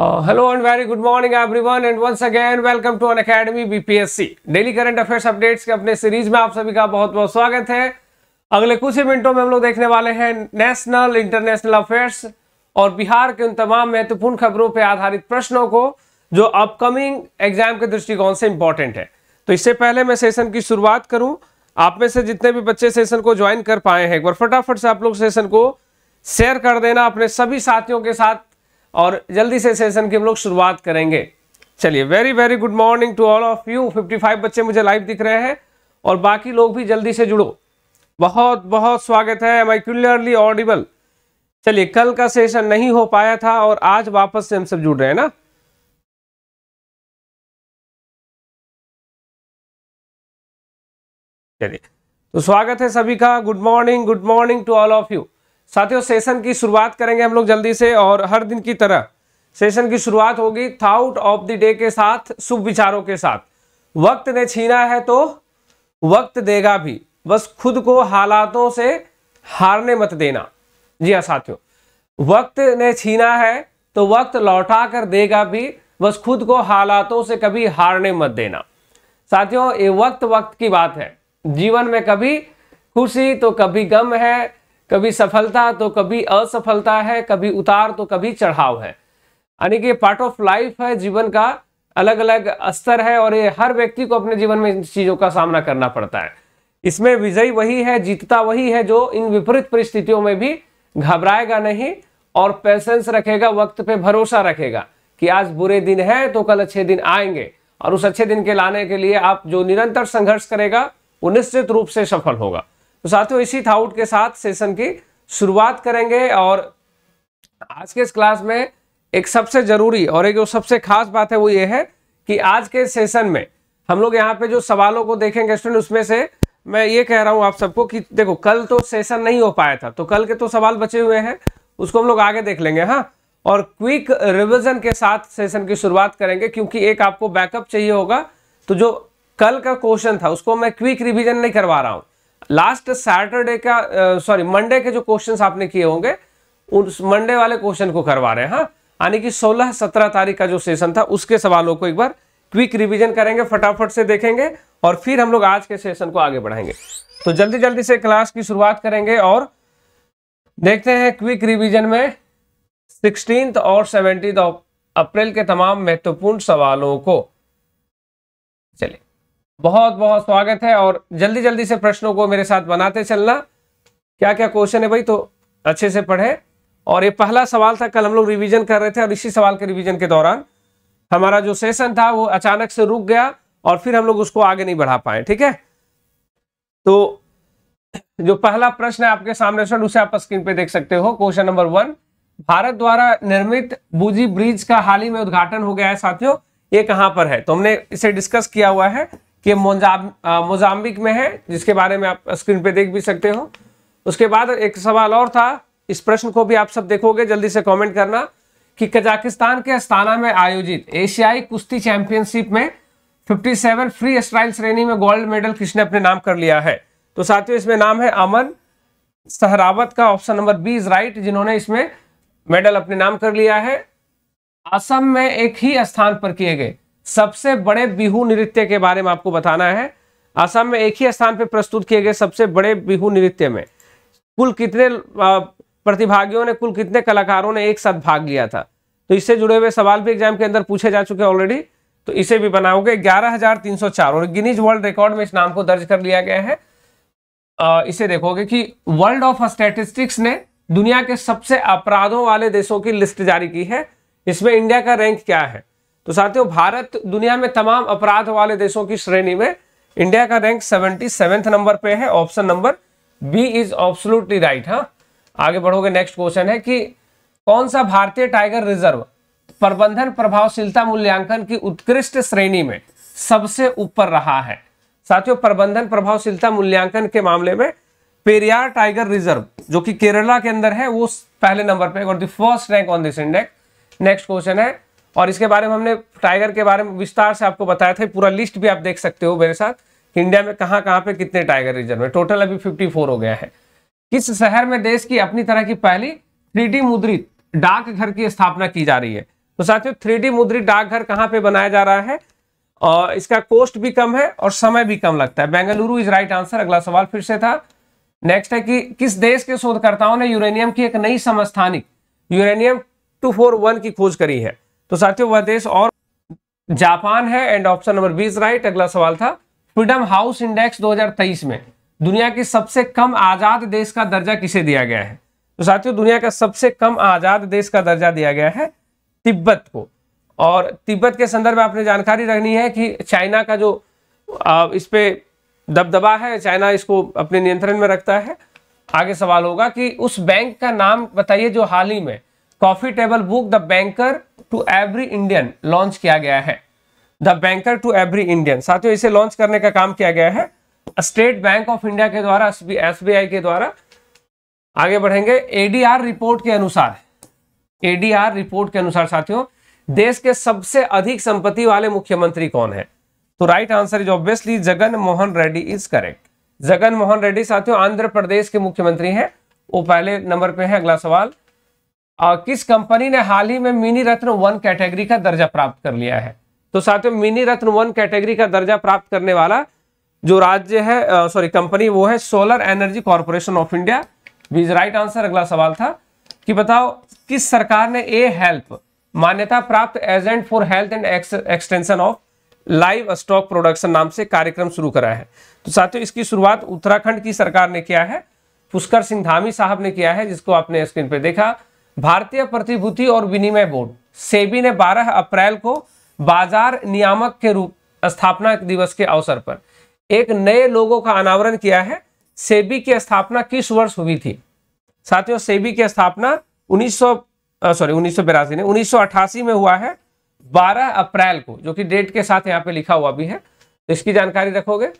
Hello and very good morning everyone and once again welcome to Unacademy BPSC daily current affairs updates के अपने series में आप सभी का बहुत बहुत स्वागत है अगले कुछ ही मिनटों में हम लोग देखने वाले हैं नेशनल इंटरनेशनल अफेयर्स और बिहार के उन तमाम महत्वपूर्ण खबरों पर आधारित प्रश्नों को जो अपकमिंग एग्जाम के दृष्टिकोण से इंपॉर्टेंट है तो इससे पहले मैं सेशन की शुरुआत करूं आप में से जितने भी बच्चे सेशन को ज्वाइन कर पाए हैं एक बार फटाफट से आप लोग सेशन को शेयर कर देना अपने सभी साथियों के साथ और जल्दी से सेशन की हम लोग शुरुआत करेंगे चलिए very very good morning to all of you 55 बच्चे मुझे लाइव दिख रहे हैं और बाकी लोग भी जल्दी से जुड़ो बहुत बहुत स्वागत है एम आई क्लियरली ऑडिबल चलिए कल का सेशन नहीं हो पाया था और आज वापस से हम सब जुड़ रहे हैं ना चलिए तो स्वागत है सभी का good morning good morning to all of you साथियों सेशन की शुरुआत करेंगे हम लोग जल्दी से और हर दिन की तरह सेशन की शुरुआत होगी थाउट ऑफ द डे के साथ शुभ विचारों के साथ वक्त ने छीना है तो वक्त देगा भी बस खुद को हालातों से हारने मत देना जी हाँ साथियों वक्त ने छीना है तो वक्त लौटा कर देगा भी बस खुद को हालातों से कभी हारने मत देना साथियों ये वक्त वक्त की बात है जीवन में कभी खुशी तो कभी गम है कभी सफलता तो कभी असफलता है कभी उतार तो कभी चढ़ाव है यानी कि पार्ट ऑफ लाइफ है जीवन का अलग अलग स्तर है और ये हर व्यक्ति को अपने जीवन में इन चीज़ों का सामना करना पड़ता है इसमें विजयी वही है जीतता वही है जो इन विपरीत परिस्थितियों में भी घबराएगा नहीं और पेशेंस रखेगा वक्त पे भरोसा रखेगा कि आज बुरे दिन है तो कल अच्छे दिन आएंगे और उस अच्छे दिन के लाने के लिए आप जो निरंतर संघर्ष करेगा वो निश्चित रूप से सफल होगा तो साथियों इसी थाउट के साथ सेशन की शुरुआत करेंगे और आज के इस क्लास में एक सबसे जरूरी और एक जो सबसे खास बात है वो ये है कि आज के सेशन में हम लोग यहाँ पे जो सवालों को देखेंगे स्टूडेंट उसमें से मैं ये कह रहा हूँ आप सबको कि देखो कल तो सेशन नहीं हो पाया था तो कल के तो सवाल बचे हुए हैं उसको हम लोग आगे देख लेंगे हाँ और क्विक रिविजन के साथ सेशन की शुरुआत करेंगे क्योंकि एक आपको बैकअप चाहिए होगा तो जो कल का क्वेश्चन था उसको मैं क्विक रिविजन नहीं करवा रहा हूँ लास्ट सैटरडे का सॉरी uh, मंडे के जो क्वेश्चंस आपने किए होंगे उस मंडे वाले क्वेश्चन को करवा रहे हैं हाँ? यानी कि 16-17 तारीख का जो सेशन था उसके सवालों को एक बार क्विक रिवीजन करेंगे फटाफट से देखेंगे और फिर हम लोग आज के सेशन को आगे बढ़ाएंगे तो जल्दी जल्दी से क्लास की शुरुआत करेंगे और देखते हैं क्विक रिविजन में सिक्सटीन और सेवनटीन अप्रैल के तमाम महत्वपूर्ण सवालों को चलिए बहुत बहुत स्वागत है और जल्दी जल्दी से प्रश्नों को मेरे साथ बनाते चलना क्या क्या क्वेश्चन है भाई तो अच्छे से पढ़े और ये पहला सवाल था कल हम लोग रिवीजन कर रहे थे और इसी सवाल के रिवीजन के दौरान हमारा जो सेशन था वो अचानक से रुक गया और फिर हम लोग उसको आगे नहीं बढ़ा पाए ठीक है तो जो पहला प्रश्न है आपके सामने सर उसे आप स्क्रीन पे देख सकते हो क्वेश्चन नंबर वन भारत द्वारा निर्मित बुजी ब्रिज का हाल ही में उद्घाटन हो गया है साथियों ये कहां पर है तो हमने इसे डिस्कस किया हुआ है कि मोजाम्बिक में है जिसके बारे में आप स्क्रीन पे देख भी सकते हो उसके बाद एक सवाल और था इस प्रश्न को भी आप सब देखोगे जल्दी से कमेंट करना कि कजाकिस्तान के अस्ताना में आयोजित एशियाई कुश्ती चैंपियनशिप में 57 फ्री स्टाइल श्रेणी में गोल्ड मेडल किसने अपने नाम कर लिया है तो साथियों इसमें नाम है अमन सहरावत का option number B is right जिन्होंने इसमें मेडल अपने नाम कर लिया है असम में एक ही स्थान पर किए गए सबसे बड़े बिहू नृत्य के बारे में आपको बताना है असम में एक ही स्थान पर प्रस्तुत किए गए सबसे बड़े बिहू नृत्य में कुल कितने प्रतिभागियों ने कुल कितने कलाकारों ने एक साथ भाग लिया था तो इससे जुड़े हुए सवाल भी एग्जाम के अंदर पूछे जा चुके हैं ऑलरेडी तो इसे भी बनाओगे 11,304 और गिनीज वर्ल्ड रिकॉर्ड में इस नाम को दर्ज कर लिया गया है आ, इसे देखोगे कि वर्ल्ड ऑफ स्टैटिस्टिक्स ने दुनिया के सबसे अपराधों वाले देशों की लिस्ट जारी की है इसमें इंडिया का रैंक क्या है तो साथियों भारत दुनिया में तमाम अपराध वाले देशों की श्रेणी में इंडिया का रैंक सेवेंटी सेवेंथ नंबर पे है option number B is absolutely right हाँ आगे बढ़ोगे नेक्स्ट क्वेश्चन है कि कौन सा भारतीय टाइगर रिजर्व प्रबंधन प्रभावशीलता मूल्यांकन की उत्कृष्ट श्रेणी में सबसे ऊपर रहा है साथियों प्रबंधन प्रभावशीलता मूल्यांकन के मामले में पेरियार टाइगर रिजर्व जो कि केरला के अंदर है वो पहले नंबर पे और the first rank on this index next question है और इसके बारे में हमने टाइगर के बारे में विस्तार से आपको बताया था पूरा लिस्ट भी आप देख सकते हो मेरे साथ इंडिया में कहाँ कहाँ पे कितने टाइगर रिजर्व है टोटल अभी 54 हो गया है किस शहर में देश की अपनी तरह की पहली थ्री मुद्रित डाकघर की स्थापना की जा रही है तो साथियों थ्री मुद्रित डाकघर कहाँ पे बनाया जा रहा है और इसका कोस्ट भी कम है और समय भी कम लगता है बेंगलुरु इज राइट आंसर अगला सवाल फिर से था नेक्स्ट है कि किस देश के शोधकर्ताओं ने यूरेनियम की एक नई समस्थानिक यूरेनियम टू फोर वन की खोज करी है तो साथियों वह देश और जापान है and option number B is right अगला सवाल था फ्रीडम हाउस इंडेक्स 2023 में दुनिया की सबसे कम आजाद देश का दर्जा किसे दिया गया है तो साथियों दुनिया का सबसे कम आजाद देश का दर्जा दिया गया है तिब्बत को और तिब्बत के संदर्भ में आपने जानकारी रखनी है कि चाइना का जो इस पे दबदबा है चाइना इसको अपने नियंत्रण में रखता है आगे सवाल होगा कि उस बैंक का नाम बताइए जो हाल ही में coffee table book the banker to every Indian launch किया गया है the banker to every Indian साथियों इसे लॉन्च करने का काम किया गया है स्टेट बैंक ऑफ इंडिया के द्वारा एस के द्वारा आगे बढ़ेंगे एडीआर रिपोर्ट के अनुसार एडीआर रिपोर्ट के अनुसार साथियों देश के सबसे अधिक संपत्ति वाले मुख्यमंत्री कौन है तो right answer is obviously Jagan Mohan Reddy is correct Jagan Mohan Reddy साथियों आंध्र प्रदेश के मुख्यमंत्री हैं वो पहले नंबर पे हैं अगला सवाल आ, किस कंपनी ने हाल ही में मिनी रत्न वन कैटेगरी का दर्जा प्राप्त कर लिया है तो साथियों मिनी रत्न वन कैटेगरी का दर्जा प्राप्त करने वाला जो राज्य है सॉरी कंपनी वो है solar energy corporation of India is right answer अगला सवाल था कि बताओ किस सरकार ने ए हेल्प मान्यता प्राप्त agent for health and extension of livestock production नाम से कार्यक्रम शुरू करा है तो साथियों इसकी शुरुआत उत्तराखंड की सरकार ने किया है पुष्कर सिंह धामी साहब ने किया है जिसको आपने स्क्रीन पर देखा भारतीय प्रतिभूति और विनिमय बोर्ड सेबी ने 12 अप्रैल को बाजार नियामक के रूप स्थापना दिवस के अवसर पर एक नए लोगों का अनावरण किया है सेबी की स्थापना किस वर्ष हुई थी साथियों सेबी की स्थापना उन्नीस सॉरी उन्नीस ने उन्नीस में हुआ है 12 अप्रैल को जो कि डेट के साथ यहाँ पे लिखा हुआ भी है तो इसकी जानकारी रखोगे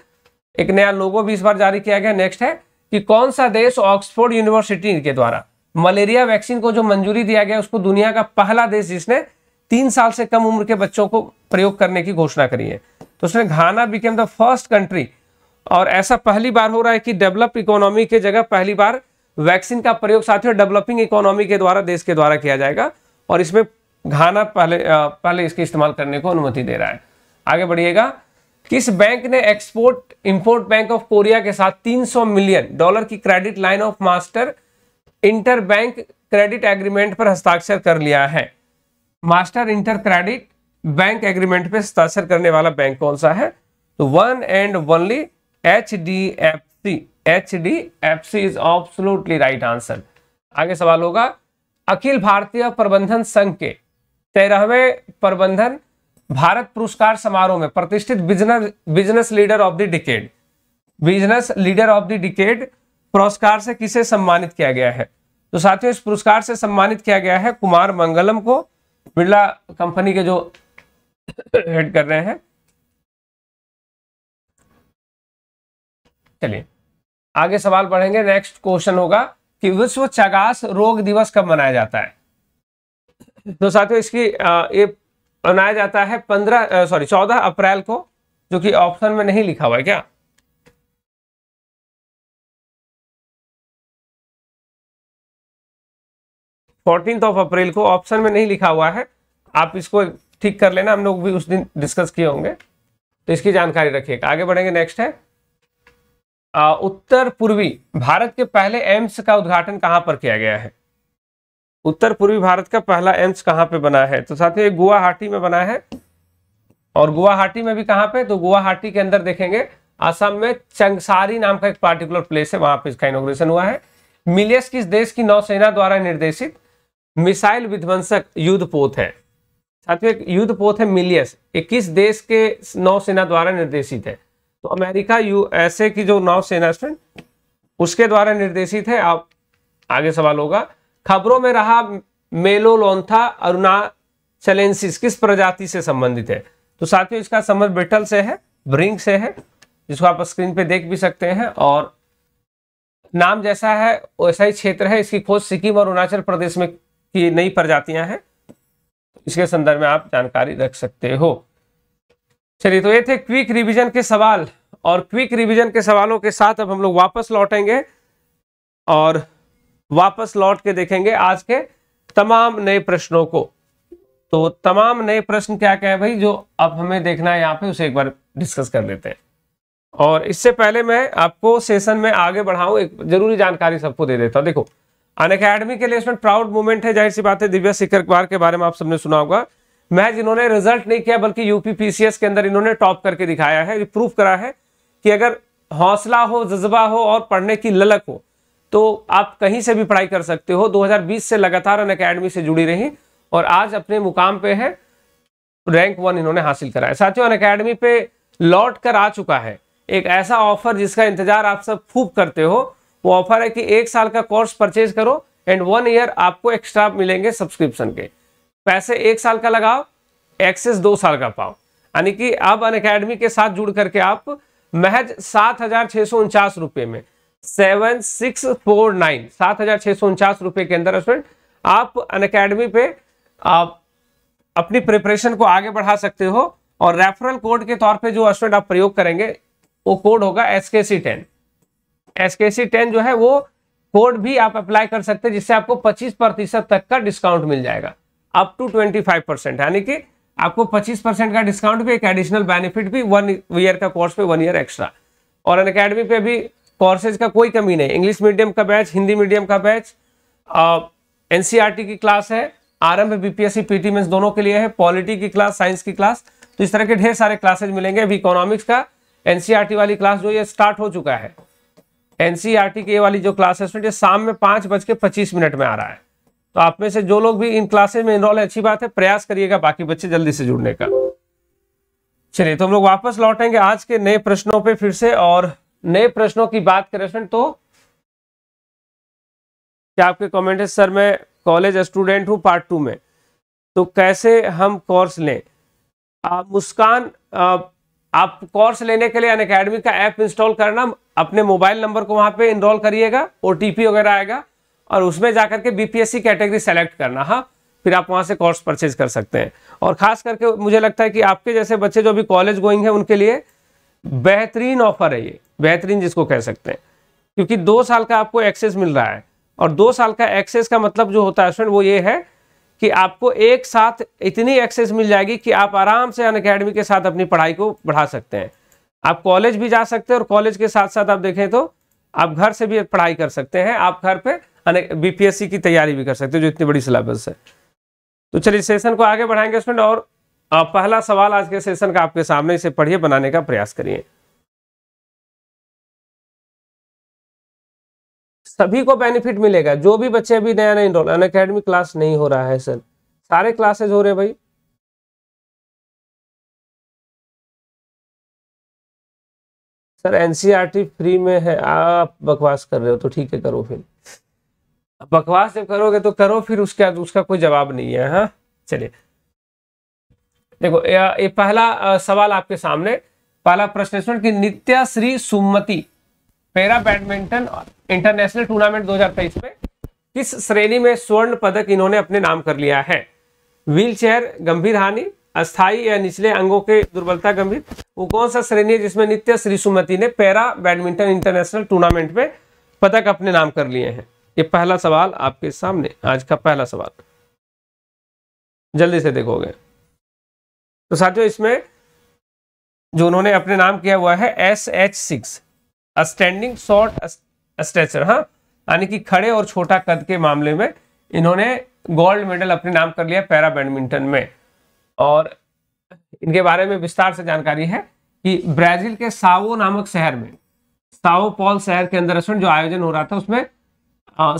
एक नया लोगो भी इस बार जारी किया गया नेक्स्ट है कि कौन सा देश ऑक्सफोर्ड यूनिवर्सिटी के द्वारा मलेरिया वैक्सीन को जो मंजूरी दिया गया उसको दुनिया का पहला देश जिसने तीन साल से कम उम्र के बच्चों को प्रयोग करने की घोषणा करी है तो उसने Ghana became the first country और ऐसा पहली बार हो रहा है कि डेवलप इकोनॉमी के जगह पहली बार वैक्सीन का प्रयोग साथियों डेवलपिंग इकोनॉमी के द्वारा देश के द्वारा किया जाएगा और इसमें घाना पहले पहले इसके इस्तेमाल करने को अनुमति दे रहा है आगे बढ़िएगा किस बैंक ने export import bank of Korea के साथ 300 मिलियन डॉलर की credit line of master inter bank credit agreement पर हस्ताक्षर कर लिया है master inter credit bank agreement पर हस्ताक्षर करने वाला बैंक कौन सा है तो one and only H D F C H D F C is absolutely right answer आगे सवाल होगा अखिल भारतीय प्रबंधन संघ के तेरहवें प्रबंधन भारत पुरस्कार समारोह में प्रतिष्ठित business business leader of the decade business leader of the decade पुरस्कार से किसे सम्मानित किया गया है तो साथियों इस पुरस्कार से सम्मानित किया गया है कुमार मंगलम को बिरला कंपनी के जो हेड कर रहे हैं चलिए आगे सवाल पढ़ेंगे नेक्स्ट क्वेश्चन होगा कि विश्व चगास रोग दिवस कब मनाया जाता है तो साथियों इसकी ये मनाया जाता है पंद्रह सॉरी चौदह अप्रैल को जो कि ऑप्शन में नहीं लिखा हुआ है क्या फोर्टीन ऑफ अप्रैल को ऑप्शन में नहीं लिखा हुआ है आप इसको ठीक कर लेना हम लोग भी उस दिन डिस्कस किए होंगे तो इसकी जानकारी रखिएगा आगे बढ़ेंगे नेक्स्ट है आ, उत्तर पूर्वी भारत के पहले एम्स का उद्घाटन कहां पर किया गया है उत्तर पूर्वी भारत का पहला एम्स कहां पे बना है तो साथियों गुवाहाटी में बना है और गुवाहाटी में भी कहां पे तो गुवाहाटी के अंदर देखेंगे असम में चंगसारी नाम का एक पार्टिकुलर प्लेस है वहां पे इसका इनोग्रेशन हुआ है मिलियस किस देश की नौसेना द्वारा निर्देशित मिसाइल विध्वंसक युद्धपोत है साथियों युद्ध युद्धपोत है मिलियस ये किस देश के नौसेना द्वारा निर्देशित है तो अमेरिका यूएसए की जो नौसेना स्टूडेंट उसके द्वारा निर्देशित है आप आगे सवाल होगा खबरों में रहा मेलोलोन्था अरुणाचलेंसिस किस प्रजाति से संबंधित है तो साथियों इसका संबंध ब्रिटल से है ब्रिंग से है जिसको आप स्क्रीन पे देख भी सकते हैं और नाम जैसा है वैसा ही क्षेत्र है इसकी खोज सिक्किम और अरुणाचल प्रदेश में ये नई प्रजातियां हैं इसके संदर्भ में आप जानकारी रख सकते हो चलिए तो ये थे क्विक रिवीजन के सवाल और क्विक रिवीजन के सवालों के साथ अब हम लोग वापस लौटेंगे और वापस लौट के देखेंगे आज के तमाम नए प्रश्नों को तो तमाम नए प्रश्न क्या क्या है भाई जो अब हमें देखना है यहाँ पे उसे एक बार डिस्कस कर लेते हैं और इससे पहले मैं आपको सेशन में आगे बढ़ाऊं एक जरूरी जानकारी सबको दे देता हूँ देखो अन अकेडमी के लिए इसमें प्राउड मूवमेंट है जाहिर सी बात है दिव्या शिखर अखबार के बारे में आप सबने सुना होगा महज इन्होंने रिजल्ट नहीं किया बल्कि यूपी पीसीएस के अंदर इन्होंने टॉप करके दिखाया है प्रूव करा है कि अगर हौसला हो जज्बा हो और पढ़ने की ललक हो तो आप कहीं से भी पढ़ाई कर सकते हो 2020 से लगातार अन अकेडमी से जुड़ी रही और आज अपने मुकाम पे है रैंक वन इन्होंने हासिल करा है साथियों अन अकेडमी पे लौट कर आ चुका है एक ऐसा ऑफर जिसका इंतजार आप सब खूब करते हो वो ऑफर है कि एक साल का कोर्स परचेज करो एंड वन ईयर आपको एक्स्ट्रा मिलेंगे सब्सक्रिप्शन के पैसे एक साल का लगाओ एक्सेस दो साल का पाओ यानी कि अब अन अकेडमी के साथ जुड़ करके आप महज सात हजार छह सौ उनचास रुपए में सेवन सिक्स फोर नाइन सात हजार छह सौ उनचास रुपए के अंदर स्टूडेंट आप अन अकेडमी पे आप अपनी प्रिपरेशन को आगे बढ़ा सकते हो और रेफरल कोड के तौर पे जो स्टूडेंट आप प्रयोग करेंगे वो कोड होगा एस के सी टेन एसकेसी टेन जो है वो कोड भी आप अप्लाई कर सकते हैं जिससे आपको 25 प्रतिशत तक का डिस्काउंट मिल जाएगा अप टू 25 परसेंट यानी कि आपको 25 परसेंट का डिस्काउंट भी एक एडिशनल बेनिफिट भी वन ईयर का कोर्स पे वन ईयर एक्स्ट्रा और अन अकेडमी पे भी कोर्सेज का कोई कमी नहीं इंग्लिश मीडियम का बैच हिंदी मीडियम का बैच एन uh, e की क्लास है आरम्भ बीपीएससी पीटी मेंस दोनों के लिए है पॉलिटी की क्लास साइंस की क्लास तो इस तरह के ढेर सारे क्लासेज मिलेंगे अभी इकोनॉमिक्स का एनसीआरटी e वाली क्लास जो ये स्टार्ट हो चुका है एनसीईआरटी के वाली जो क्लास है स्टूडेंट शाम में पांच बज के पच्चीस मिनट में आ रहा है तो आप में से जो लोग भी इन क्लासेस में इनरोल है अच्छी बात है प्रयास करिएगा बाकी बच्चे जल्दी से जुड़ने का चलिए तो हम लोग वापस लौटेंगे आज के नए प्रश्नों पर फिर से और नए प्रश्नों की बात करें फ्रेंड तो क्या आपके कॉमेंट है सर मैं कॉलेज स्टूडेंट हूँ पार्ट टू में तो कैसे हम कोर्स लें आ, मुस्कान आ, आप कोर्स लेने के लिए अन अकेडमी का ऐप इंस्टॉल करना अपने मोबाइल नंबर को वहां पे इनरोल करिएगा ओ वगैरह आएगा और उसमें जाकर के बीपीएससी कैटेगरी सेलेक्ट करना हाँ फिर आप वहां से कोर्स परचेज कर सकते हैं और ख़ास करके मुझे लगता है कि आपके जैसे बच्चे जो अभी कॉलेज गोइंग है उनके लिए बेहतरीन ऑफर है ये बेहतरीन जिसको कह सकते हैं क्योंकि दो साल का आपको एक्सेस मिल रहा है और दो साल का एक्सेस का मतलब जो होता है स्टूडेंट वो ये है कि आपको एक साथ इतनी एक्सेस मिल जाएगी कि आप आराम से अन अकेडमी के साथ अपनी पढ़ाई को बढ़ा सकते हैं आप कॉलेज भी जा सकते हैं और कॉलेज के साथ साथ आप देखें तो आप घर से भी पढ़ाई कर सकते हैं आप घर पे बीपीएससी की तैयारी भी कर सकते हैं जो इतनी बड़ी सिलेबस है तो चलिए सेशन को आगे बढ़ाएंगे स्टूडेंट और पहला सवाल आज के सेशन का आपके सामने इसे पढ़िए बनाने का प्रयास करिए सभी को बेनिफिट मिलेगा जो भी बच्चे अभी नया नया इनरोल अन क्लास नहीं हो रहा है सर सारे क्लासेज हो रहे भाई सर एनसीईआरटी फ्री e में है आप बकवास कर रहे हो तो ठीक है करो फिर बकवास जब करोगे तो करो फिर उसके उसका कोई जवाब नहीं है हाँ चलिए देखो ये पहला सवाल आपके सामने पहला प्रश्न कि Nithyasri Sumathi para badminton international tournament 2023 में किस श्रेणी में स्वर्ण पदक इन्होंने अपने नाम कर लिया है व्हीलचेयर गंभीर हानि अस्थाई या निचले अंगों के दुर्बलता गंभीर वो कौन सा श्रेणी है जिसमें नित्य श्री सुमति ने पैरा बैडमिंटन इंटरनेशनल टूर्नामेंट में पदक अपने नाम कर लिए हैं ये पहला सवाल आपके सामने आज का पहला सवाल जल्दी से देखोगे तो साथियों इसमें जो उन्होंने अपने नाम किया हुआ है S H six standing short stretcher हाँ यानी कि खड़े और छोटा कद के मामले में इन्होंने गोल्ड मेडल अपने नाम कर लिया पैरा बैडमिंटन में और इनके बारे में विस्तार से जानकारी है कि ब्राजील के सावो नामक शहर में साओ पॉल शहर के अंदर जो आयोजन हो रहा था उसमें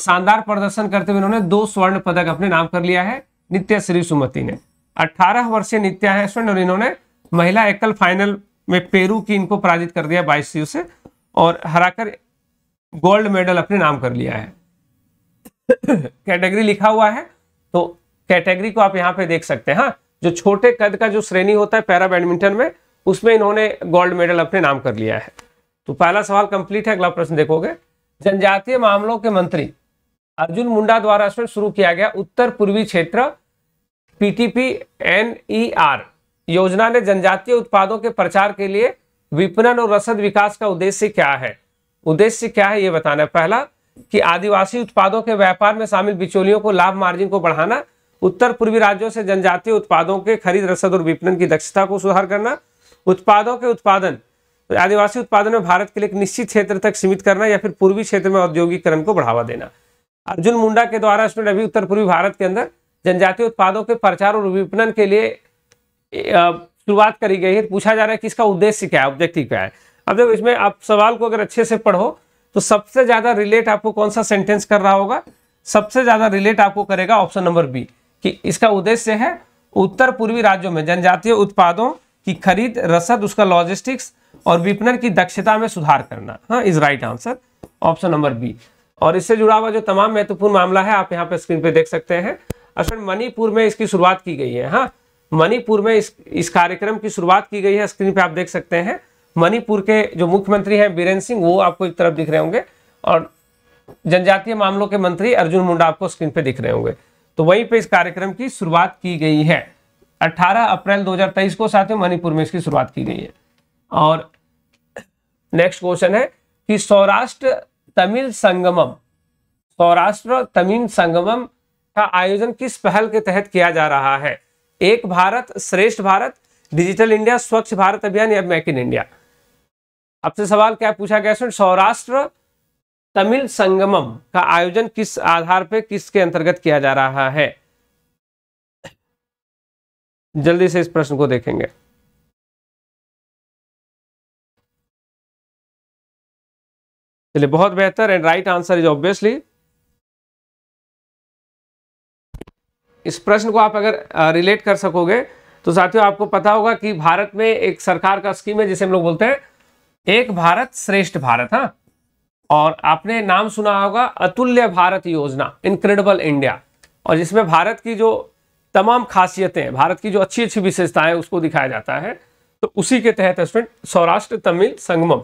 शानदार प्रदर्शन करते हुए इन्होंने दो स्वर्ण पदक अपने नाम कर लिया है नित्या श्री सुमति ने 18 वर्षीय नित्या है और इन्होंने महिला एकल फाइनल में पेरू की इनको पराजित कर दिया बाईस से और हराकर गोल्ड मेडल अपने नाम कर लिया है कैटेगरी लिखा हुआ है तो कैटेगरी को आप यहां पे देख सकते हैं हाँ जो छोटे कद का जो श्रेणी होता है पैरा बैडमिंटन में उसमें इन्होंने गोल्ड मेडल अपने नाम कर लिया है तो पहला सवाल कंप्लीट है अगला प्रश्न देखोगे जनजातीय मामलों के मंत्री अर्जुन मुंडा द्वारा शुरू किया गया उत्तर पूर्वी क्षेत्र पीटीपी एनईआर योजना ने जनजातीय उत्पादों के प्रचार के लिए विपणन और रसद विकास का उद्देश्य क्या है उद्देश्य क्या है ये बताना पहला कि आदिवासी उत्पादों के व्यापार में शामिल बिचौलियों को लाभ मार्जिन को बढ़ाना उत्तर पूर्वी राज्यों से जनजातीय उत्पादों के खरीद रसद और विपणन की दक्षता को सुधार करना उत्पादों के उत्पादन आदिवासी उत्पादन में भारत के लिए एक निश्चित क्षेत्र तक सीमित करना या फिर पूर्वी क्षेत्र में औद्योगिकरण को बढ़ावा देना अर्जुन मुंडा के द्वारा इसमें अभी उत्तर पूर्वी भारत के अंदर जनजातीय उत्पादों के प्रचार और विपणन के लिए शुरुआत करी गई है पूछा जा रहा है कि इसका उद्देश्य क्या है ऑब्जेक्टिव क्या है अब देखो इसमें आप सवाल को अगर अच्छे से पढ़ो तो सबसे ज्यादा रिलेट आपको कौन सा सेंटेंस कर रहा होगा सबसे ज्यादा रिलेट आपको करेगा ऑप्शन नंबर बी कि इसका उद्देश्य है उत्तर पूर्वी राज्यों में जनजातीय उत्पादों की खरीद रसद उसका लॉजिस्टिक्स और विपणन की दक्षता में सुधार करना हाँ is right answer option number B और इससे जुड़ा हुआ जो तमाम महत्वपूर्ण मामला है आप यहाँ पे स्क्रीन पे देख सकते हैं असल मणिपुर में इसकी शुरुआत की गई है हाँ मणिपुर में इस इस कार्यक्रम की शुरुआत की गई है स्क्रीन पे आप देख सकते हैं मणिपुर के जो मुख्यमंत्री हैं बीरेन सिंह वो आपको एक तरफ दिख रहे होंगे और जनजातीय मामलों के मंत्री अर्जुन मुंडा आपको स्क्रीन पे दिख रहे होंगे तो वहीं पे इस कार्यक्रम की शुरुआत की गई है 18 अप्रैल 2023 को साथ में मणिपुर में इसकी शुरुआत की गई है और नेक्स्ट क्वेश्चन है कि सौराष्ट्र तमिल संगमम सौराष्ट्र तमिल संगमम का आयोजन किस पहल के तहत किया जा रहा है एक भारत श्रेष्ठ भारत डिजिटल इंडिया स्वच्छ भारत अभियान या मेक इन इंडिया आपसे सवाल क्या पूछा गया सौराष्ट्र तमिल संगमम का आयोजन किस आधार पर किसके अंतर्गत किया जा रहा है जल्दी से इस प्रश्न को देखेंगे चलिए बहुत बेहतर and right answer is obviously इस प्रश्न को आप अगर रिलेट कर सकोगे तो साथियों आपको पता होगा कि भारत में एक सरकार का स्कीम है जिसे हम लोग बोलते हैं एक भारत श्रेष्ठ भारत हाँ और आपने नाम सुना होगा अतुल्य भारत योजना इनक्रेडिबल इंडिया और जिसमें भारत की जो तमाम खासियतें भारत की जो अच्छी अच्छी विशेषताएं उसको दिखाया जाता है तो उसी के तहत स्टूडेंट सौराष्ट्र तमिल संगमम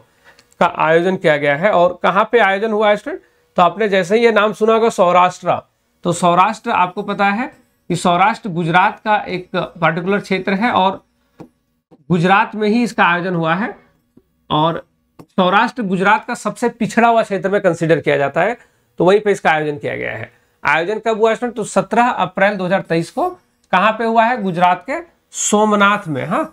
का आयोजन किया गया है और कहाँ पे आयोजन हुआ है स्टूडेंट तो आपने जैसे ही ये नाम सुना होगा सौराष्ट्र तो सौराष्ट्र आपको पता है कि सौराष्ट्र गुजरात का एक पर्टिकुलर क्षेत्र है और गुजरात में ही इसका आयोजन हुआ है और सौराष्ट्र गुजरात का सबसे पिछड़ा हुआ क्षेत्र में कंसिडर किया जाता है तो वहीं पे इसका आयोजन किया गया है आयोजन कब हुआ इसमें तो सत्रह अप्रैल दो को कहाँ पे हुआ है गुजरात के सोमनाथ में हाँ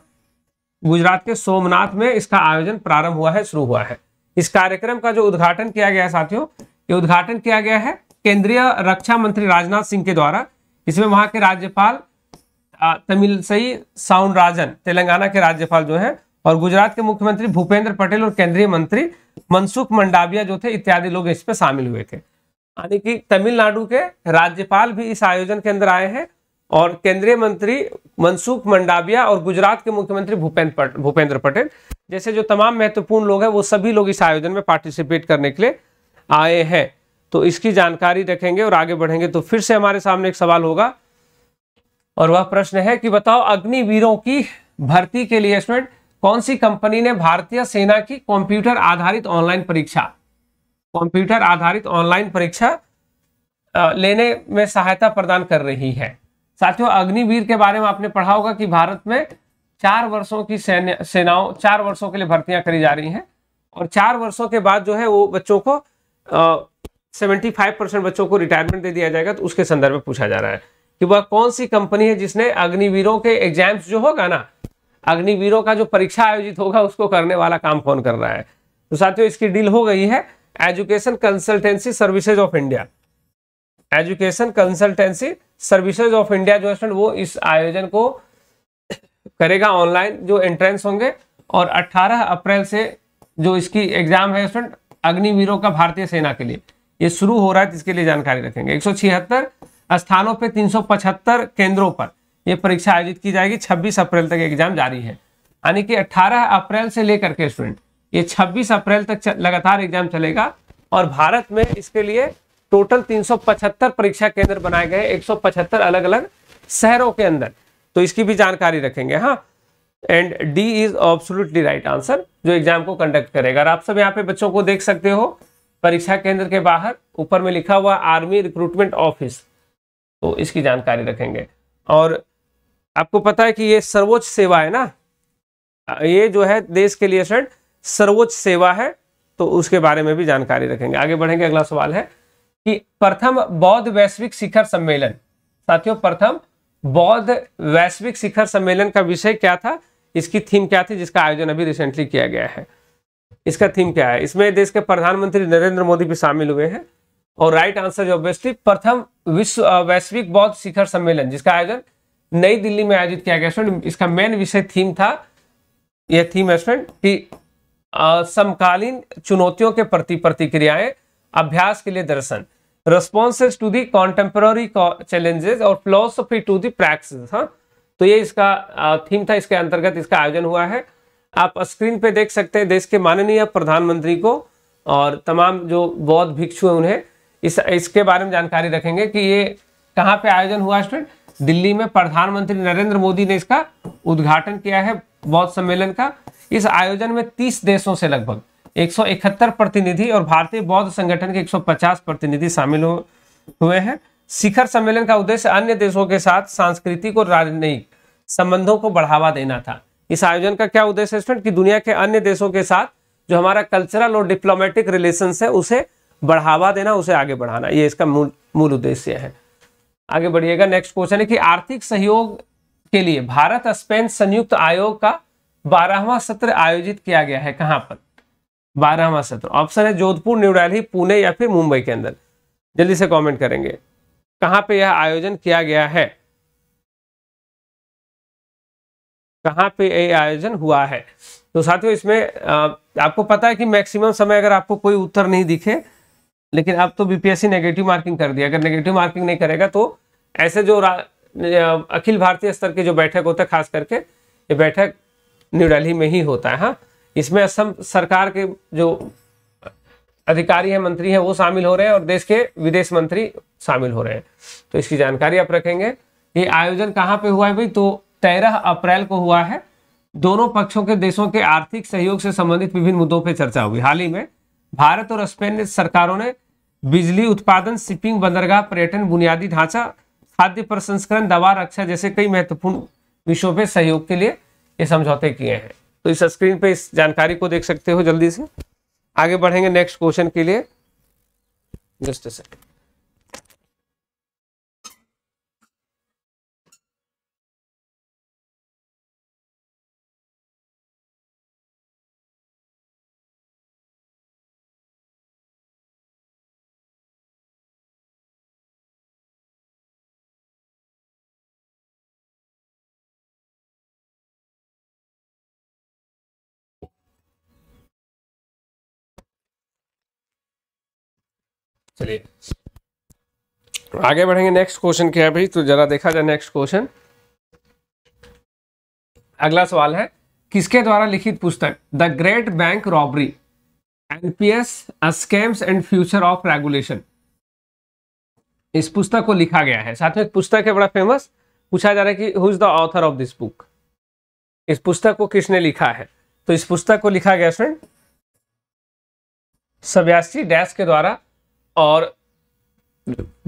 गुजरात के सोमनाथ में इसका आयोजन प्रारंभ हुआ है शुरू हुआ है इस कार्यक्रम का जो उद्घाटन किया गया है साथियों ये उद्घाटन किया गया है केंद्रीय रक्षा मंत्री राजनाथ सिंह के द्वारा इसमें वहां के राज्यपाल तमिल सही साउन राजन तेलंगाना के राज्यपाल जो है और गुजरात के मुख्यमंत्री भूपेंद्र पटेल और केंद्रीय मंत्री मनसुख मंडाविया जो थे इत्यादि लोग इसमें शामिल हुए थे यानी कि तमिलनाडु के राज्यपाल भी इस आयोजन के अंदर आए हैं और केंद्रीय मंत्री मनसुख मंडाविया और गुजरात के मुख्यमंत्री भूपेंद्र पटेल जैसे जो तमाम महत्वपूर्ण लोग हैं वो सभी लोग इस आयोजन में पार्टिसिपेट करने के लिए आए हैं तो इसकी जानकारी रखेंगे और आगे बढ़ेंगे तो फिर से हमारे सामने एक सवाल होगा और वह प्रश्न है कि बताओ अग्निवीरों की भर्ती के लिए स्टूडेंट कौन सी कंपनी ने भारतीय सेना की कंप्यूटर आधारित ऑनलाइन परीक्षा कंप्यूटर आधारित ऑनलाइन परीक्षा लेने में सहायता प्रदान कर रही है साथियों अग्निवीर के बारे में आपने पढ़ा होगा कि भारत में चार वर्षों की सैन्य सेनाओं चार वर्षों के लिए भर्तियां करी जा रही हैं और चार वर्षों के बाद जो है वो बच्चों को 75 परसेंट बच्चों को रिटायरमेंट दे दिया जाएगा तो उसके संदर्भ में पूछा जा रहा है कि वह कौन सी कंपनी है जिसने अग्निवीरों के एग्जाम्स जो होगा ना अग्निवीरों का जो परीक्षा आयोजित होगा उसको करने वाला काम कौन कर रहा है तो साथियों इसकी डील हो गई है education consultancy services of India education consultancy services of India जो है वो इस आयोजन को करेगा ऑनलाइन जो एंट्रेंस होंगे और 18 अप्रैल से जो इसकी एग्जाम है स्टूडेंट अग्निवीरों का भारतीय सेना के लिए ये शुरू हो रहा है इसके लिए जानकारी रखेंगे एक स्थानों पर तीन केंद्रों पर यह परीक्षा आयोजित की जाएगी छब्बीस अप्रैल तक एग्जाम जारी है यानी कि अठारह अप्रैल से लेकर के स्टूडेंट ये 26 अप्रैल तक लगातार एग्जाम चलेगा और भारत में इसके लिए टोटल 375 परीक्षा केंद्र बनाए गए 175 अलग अलग शहरों के अंदर तो इसकी भी जानकारी रखेंगे हाँ and D is absolutely right answer जो एग्जाम को कंडक्ट करेगा और आप सब यहाँ पे बच्चों को देख सकते हो परीक्षा केंद्र के बाहर ऊपर में लिखा हुआ आर्मी रिक्रूटमेंट ऑफिस तो इसकी जानकारी रखेंगे और आपको पता है कि ये सर्वोच्च सेवा है ना ये जो है देश के लिए स्टूडेंट सर्वोच्च सेवा है तो उसके बारे में भी जानकारी रखेंगे आगे बढ़ेंगे अगला सवाल है कि प्रथम बौद्ध वैश्विक शिखर सम्मेलन साथियों प्रथम बौद्ध वैश्विक शिखर सम्मेलन का विषय क्या था इसकी थीम क्या थी जिसका आयोजन अभी रिसेंटली किया गया है इसका थीम क्या है इसमें देश के प्रधानमंत्री नरेंद्र मोदी भी शामिल हुए हैं और राइट आंसर जो ऑब्वियसली प्रथम विश्व वैश्विक बौद्ध शिखर सम्मेलन जिसका आयोजन नई दिल्ली में आयोजित किया गया स्टूडेंट इसका मेन विषय थीम था यह थीम है स्टूडेंट कि समकालीन चुनौतियों के प्रति प्रतिक्रियाएं अभ्यास के लिए Darshan responses to the contemporary challenges और फिलोसफी टू दी प्रैक्सिस हाँ तो ये इसका थीम था इसके अंतर्गत इसका आयोजन हुआ है आप स्क्रीन पे देख सकते हैं देश के माननीय प्रधानमंत्री को और तमाम जो बौद्ध भिक्षु हैं उन्हें इस इसके बारे में जानकारी रखेंगे कि ये कहाँ पे आयोजन हुआ स्टूडेंट दिल्ली में प्रधानमंत्री नरेंद्र मोदी ने इसका उद्घाटन किया है बौद्ध सम्मेलन का इस आयोजन में तीस देशों से लगभग एक प्रतिनिधि और भारतीय बौद्ध संगठन के एक प्रतिनिधि शामिल हुए हैं शिखर सम्मेलन का उद्देश्य अन्य देशों के साथ सांस्कृतिक और राजनयिक संबंधों को बढ़ावा देना था इस आयोजन का क्या उद्देश्य स्टूडेंट कि दुनिया के अन्य देशों के साथ जो हमारा कल्चरल और डिप्लोमेटिक रिलेशन है उसे बढ़ावा देना उसे आगे बढ़ाना ये इसका मूल मूल उद्देश्य है आगे बढ़िएगा नेक्स्ट क्वेश्चन है कि आर्थिक सहयोग के लिए भारत स्पेन संयुक्त आयोग का बारहवा सत्र आयोजित किया गया है कहां पर बारहवा सत्र ऑप्शन है जोधपुर न्यू डेली पुणे या फिर मुंबई के अंदर जल्दी से कमेंट करेंगे कहां पे यह आयोजन किया गया है कहाँ पे ये आयोजन हुआ है तो साथियों इसमें आपको पता है कि मैक्सिमम समय अगर आपको कोई उत्तर नहीं दिखे लेकिन अब तो बीपीएससी नेगेटिव मार्किंग कर दिया अगर नेगेटिव मार्किंग नहीं करेगा तो ऐसे जो अखिल भारतीय स्तर के जो बैठक होता है खास करके ये बैठक न्यू दिल्ली में ही होता है हाँ इसमें असम सरकार के जो अधिकारी हैं मंत्री हैं वो शामिल हो रहे हैं और देश के विदेश मंत्री शामिल हो रहे हैं तो इसकी जानकारी आप रखेंगे ये आयोजन कहाँ पे हुआ है भाई तो तेरह अप्रैल को हुआ है दोनों पक्षों के देशों के आर्थिक सहयोग से संबंधित विभिन्न मुद्दों पर चर्चा हुई हाल ही में भारत और स्पेन सरकारों ने बिजली उत्पादन शिपिंग बंदरगाह पर्यटन बुनियादी ढांचा खाद्य प्रसंस्करण दवा रक्षा जैसे कई महत्वपूर्ण विषयों पर सहयोग के लिए ये समझौते किए हैं तो इस स्क्रीन पे इस जानकारी को देख सकते हो जल्दी से आगे बढ़ेंगे नेक्स्ट क्वेश्चन के लिए जस्ट सेकेंड चलिए आगे बढ़ेंगे नेक्स्ट क्वेश्चन क्या है भाई तो जरा देखा जाए नेक्स्ट क्वेश्चन अगला सवाल है किसके द्वारा लिखित पुस्तक the great bank robbery NPS scams and future of regulation इस पुस्तक को लिखा गया है साथ में एक पुस्तक है बड़ा फेमस पूछा जा रहा है कि who is the author of this book इस पुस्तक को किसने लिखा है तो इस पुस्तक को लिखा गया फ्रेंड सब्यासी डैश के द्वारा और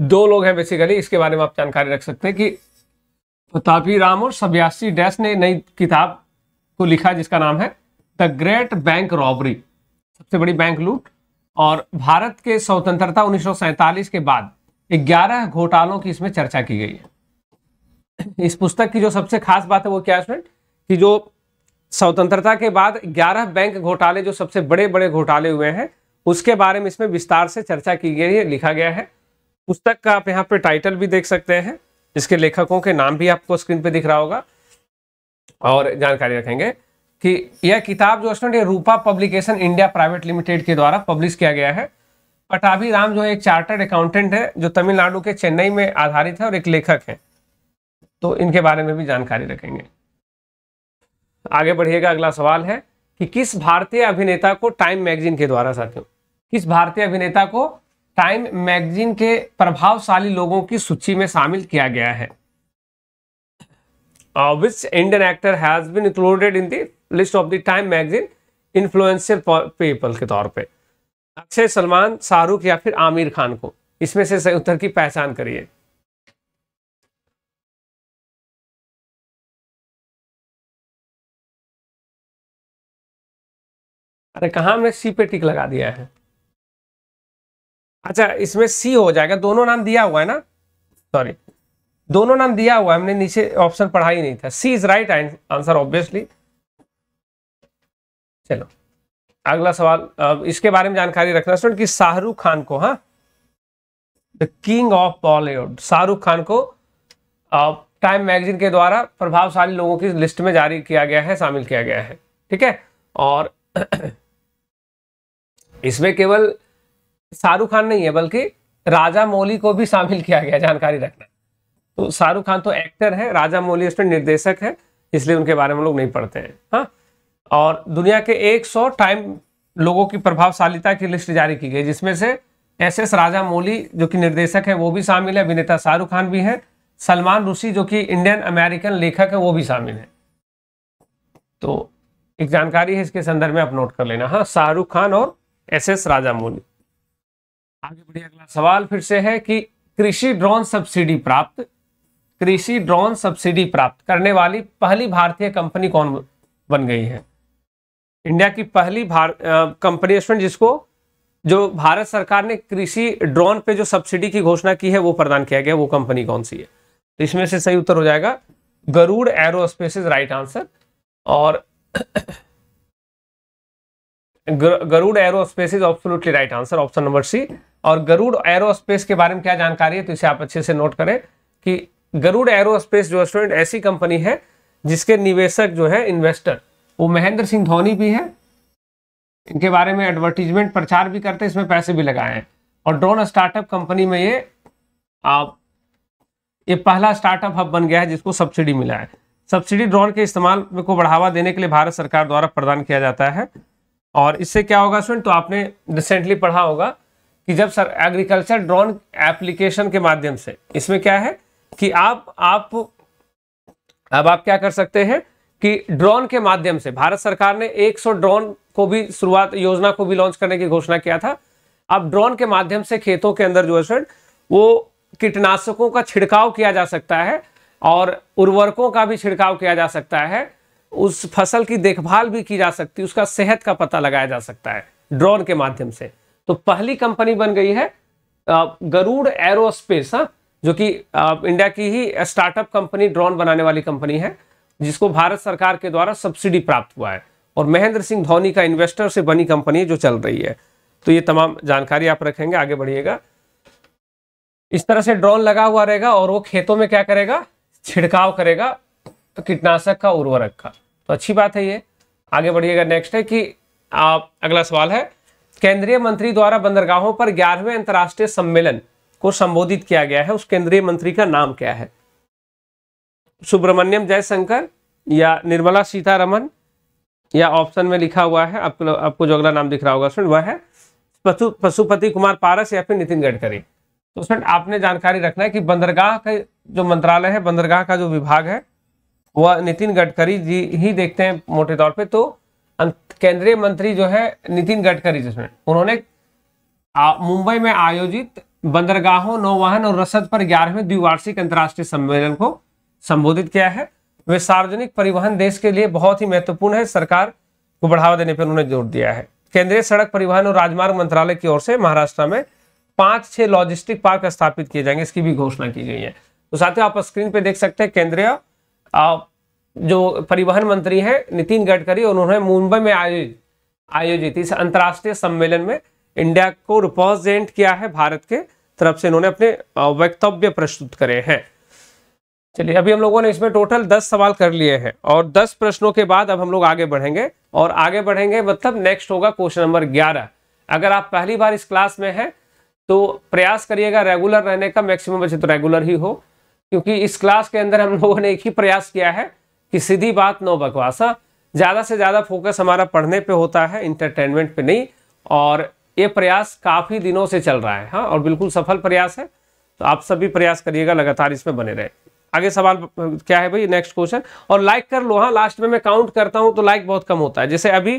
दो लोग हैं बेसिकली इसके बारे में आप जानकारी रख सकते हैं कि प्रतापी राम और सब्यासी डैश ने नई किताब को लिखा जिसका नाम है द ग्रेट बैंक रॉबरी सबसे बड़ी बैंक लूट और भारत के स्वतंत्रता उन्नीस के बाद 11 घोटालों की इसमें चर्चा की गई है इस पुस्तक की जो सबसे खास बात है वो क्या है कि जो स्वतंत्रता के बाद 11 बैंक घोटाले जो सबसे बड़े बड़े घोटाले हुए हैं उसके बारे में इसमें विस्तार से चर्चा की गई है लिखा गया है पुस्तक का आप यहाँ पे टाइटल भी देख सकते हैं इसके लेखकों के नाम भी आपको स्क्रीन पे दिख रहा होगा और जानकारी रखेंगे कि यह किताब जो student Rupa publication India private limited के द्वारा पब्लिश किया गया है पटाभी राम जो एक चार्टर्ड अकाउंटेंट है जो तमिलनाडु के चेन्नई में आधारित है और एक लेखक है तो इनके बारे में भी जानकारी रखेंगे आगे बढ़िएगा अगला सवाल है कि किस भारतीय अभिनेता को टाइम मैगजीन के द्वारा साथियों किस भारतीय अभिनेता को टाइम मैगजीन के प्रभावशाली लोगों की सूची में शामिल किया गया है which Indian actor has been included in the list of the Time magazine influential people के तौर पे अक्षय सलमान शाहरुख या फिर आमिर खान को इसमें से सही उत्तर की पहचान करिए अरे कहा हमने सी पे टिक लगा दिया है अच्छा इसमें सी हो जाएगा दोनों नाम दिया हुआ है ना सॉरी दोनों नाम दिया हुआ हमने नीचे ऑप्शन पढ़ा ही नहीं था C is right answer obviously चलो अगला सवाल अब इसके बारे में जानकारी रखना स्टूडेंट कि शाहरुख खान को हा the king of Bollywood Shahrukh Khan को टाइम मैगजीन के द्वारा प्रभावशाली लोगों की लिस्ट में जारी किया गया है शामिल किया गया है ठीक है और इसमें केवल शाहरुख खान नहीं है बल्कि राजा मौली को भी शामिल किया गया जानकारी रखना तो शाहरुख खान तो एक्टर है राजा मौली उसमें निर्देशक है इसलिए उनके बारे में लोग नहीं पढ़ते हैं हाँ और दुनिया के 100 टाइम लोगों की प्रभावशालिता की लिस्ट जारी की गई जिसमें से एस एस राजा मौली जो कि निर्देशक है वो भी शामिल है अभिनेता शाहरुख खान भी है सलमान रूसी जो कि इंडियन अमेरिकन लेखक है वो भी शामिल है तो एक जानकारी है इसके संदर्भ में आप नोट कर लेना हाँ शाहरुख खान और एस एस राजामौली आगे बढ़िए अगला सवाल फिर से है कि कृषि ड्रोन सब्सिडी प्राप्त कृषि ड्रोन सब्सिडी प्राप्त करने वाली पहली भारतीय कंपनी कौन बन गई है इंडिया की पहली कंपनी इसमें जिसको जो भारत सरकार ने कृषि ड्रोन पे जो सब्सिडी की घोषणा की है वो प्रदान किया गया वो कंपनी कौन सी है तो इसमें से सही उत्तर हो जाएगा Garuda aerospace is right answer और Garuda aerospace is absolutely right answer option number C और गरुड़ एरोस्पेस के बारे में क्या जानकारी है तो इसे आप अच्छे से नोट करें कि गरुड़ एरोस्पेस जो स्टूडेंट ऐसी कंपनी है जिसके निवेशक जो है इन्वेस्टर वो महेंद्र सिंह धोनी भी है इनके बारे में एडवर्टीजमेंट प्रचार भी करते हैं इसमें पैसे भी लगाए हैं और ड्रोन स्टार्टअप कंपनी में ये आप ये पहला स्टार्टअप हब बन गया है जिसको सब्सिडी मिला है सब्सिडी ड्रोन के इस्तेमाल को बढ़ावा देने के लिए भारत सरकार द्वारा प्रदान किया जाता है और इससे क्या होगा स्टूडेंट तो आपने रिसेंटली पढ़ा होगा कि जब सर एग्रीकल्चर ड्रोन एप्लीकेशन के माध्यम से इसमें क्या है कि आप आप अब आप क्या कर सकते हैं कि ड्रोन के माध्यम से भारत सरकार ने 100 ड्रोन को भी शुरुआत योजना को भी लॉन्च करने की घोषणा किया था अब ड्रोन के माध्यम से खेतों के अंदर जो है स्टूडेंट वो कीटनाशकों का छिड़काव किया जा सकता है और उर्वरकों का भी छिड़काव किया जा सकता है उस फसल की देखभाल भी की जा सकती है उसका सेहत का पता लगाया जा सकता है ड्रोन के माध्यम से तो पहली कंपनी बन गई है गरुड़ एरोस्पेस हाँ जो कि इंडिया की ही स्टार्टअप कंपनी ड्रोन बनाने वाली कंपनी है जिसको भारत सरकार के द्वारा सब्सिडी प्राप्त हुआ है और महेंद्र सिंह धोनी का इन्वेस्टर से बनी कंपनी जो चल रही है तो ये तमाम जानकारी आप रखेंगे आगे बढ़िएगा इस तरह से ड्रोन लगा हुआ रहेगा और वो खेतों में क्या करेगा छिड़काव करेगा तो कीटनाशक का उर्वरक का तो अच्छी बात है ये आगे बढ़िएगा नेक्स्ट है कि आप अगला सवाल है केंद्रीय मंत्री द्वारा बंदरगाहों पर ग्यारहवें अंतर्राष्ट्रीय सम्मेलन को संबोधित किया गया है उस केंद्रीय मंत्री का नाम क्या है सुब्रमण्यम जयशंकर या निर्मला सीतारमन या ऑप्शन में लिखा हुआ है आपको आपको जो अगला नाम दिख रहा होगा वह है पशु पशुपति कुमार पारस या फिर नितिन गडकरी तो स्टूडेंट आपने जानकारी रखना है कि बंदरगाह का जो मंत्रालय है बंदरगाह का जो विभाग है वह नितिन गडकरी जी ही देखते हैं मोटे तौर पे तो केंद्रीय मंत्री जो है नितिन गडकरी जिसमें उन्होंने मुंबई में आयोजित बंदरगाहों नौवाहन और रसद पर ग्यारहवें द्विवार्षिक अंतर्राष्ट्रीय सम्मेलन को संबोधित किया है वे सार्वजनिक परिवहन देश के लिए बहुत ही महत्वपूर्ण है सरकार को बढ़ावा देने पर उन्होंने जोर दिया है केंद्रीय सड़क परिवहन और राजमार्ग मंत्रालय की ओर से महाराष्ट्र में पांच छह लॉजिस्टिक पार्क स्थापित किए जाएंगे इसकी भी घोषणा की गई है तो साथियों आप स्क्रीन पे देख सकते हैं केंद्रीय जो परिवहन मंत्री हैं नितिन गडकरी उन्होंने मुंबई में आयोजित आयोजित इस अंतर्राष्ट्रीय सम्मेलन में इंडिया को रिप्रेजेंट किया है भारत के तरफ से इन्होंने अपने वक्तव्य प्रस्तुत करे हैं चलिए अभी हम लोगों ने इसमें टोटल दस सवाल कर लिए हैं और दस प्रश्नों के बाद अब हम लोग आगे बढ़ेंगे और आगे बढ़ेंगे मतलब नेक्स्ट होगा क्वेश्चन नंबर ग्यारह अगर आप पहली बार इस क्लास में हैं तो प्रयास करिएगा रेगुलर रहने का मैक्सिमम बच्चे तो रेगुलर ही हो क्योंकि इस क्लास के अंदर हम लोगों ने एक ही प्रयास किया है कि सीधी बात नो बकवासा ज़्यादा से ज़्यादा फोकस हमारा पढ़ने पे होता है इंटरटेनमेंट पे नहीं और ये प्रयास काफ़ी दिनों से चल रहा है हाँ और बिल्कुल सफल प्रयास है तो आप सभी प्रयास करिएगा लगातार इसमें बने रहे आगे सवाल क्या है भाई नेक्स्ट क्वेश्चन और लाइक कर लो हाँ लास्ट में मैं काउंट करता हूँ तो लाइक बहुत कम होता है जैसे अभी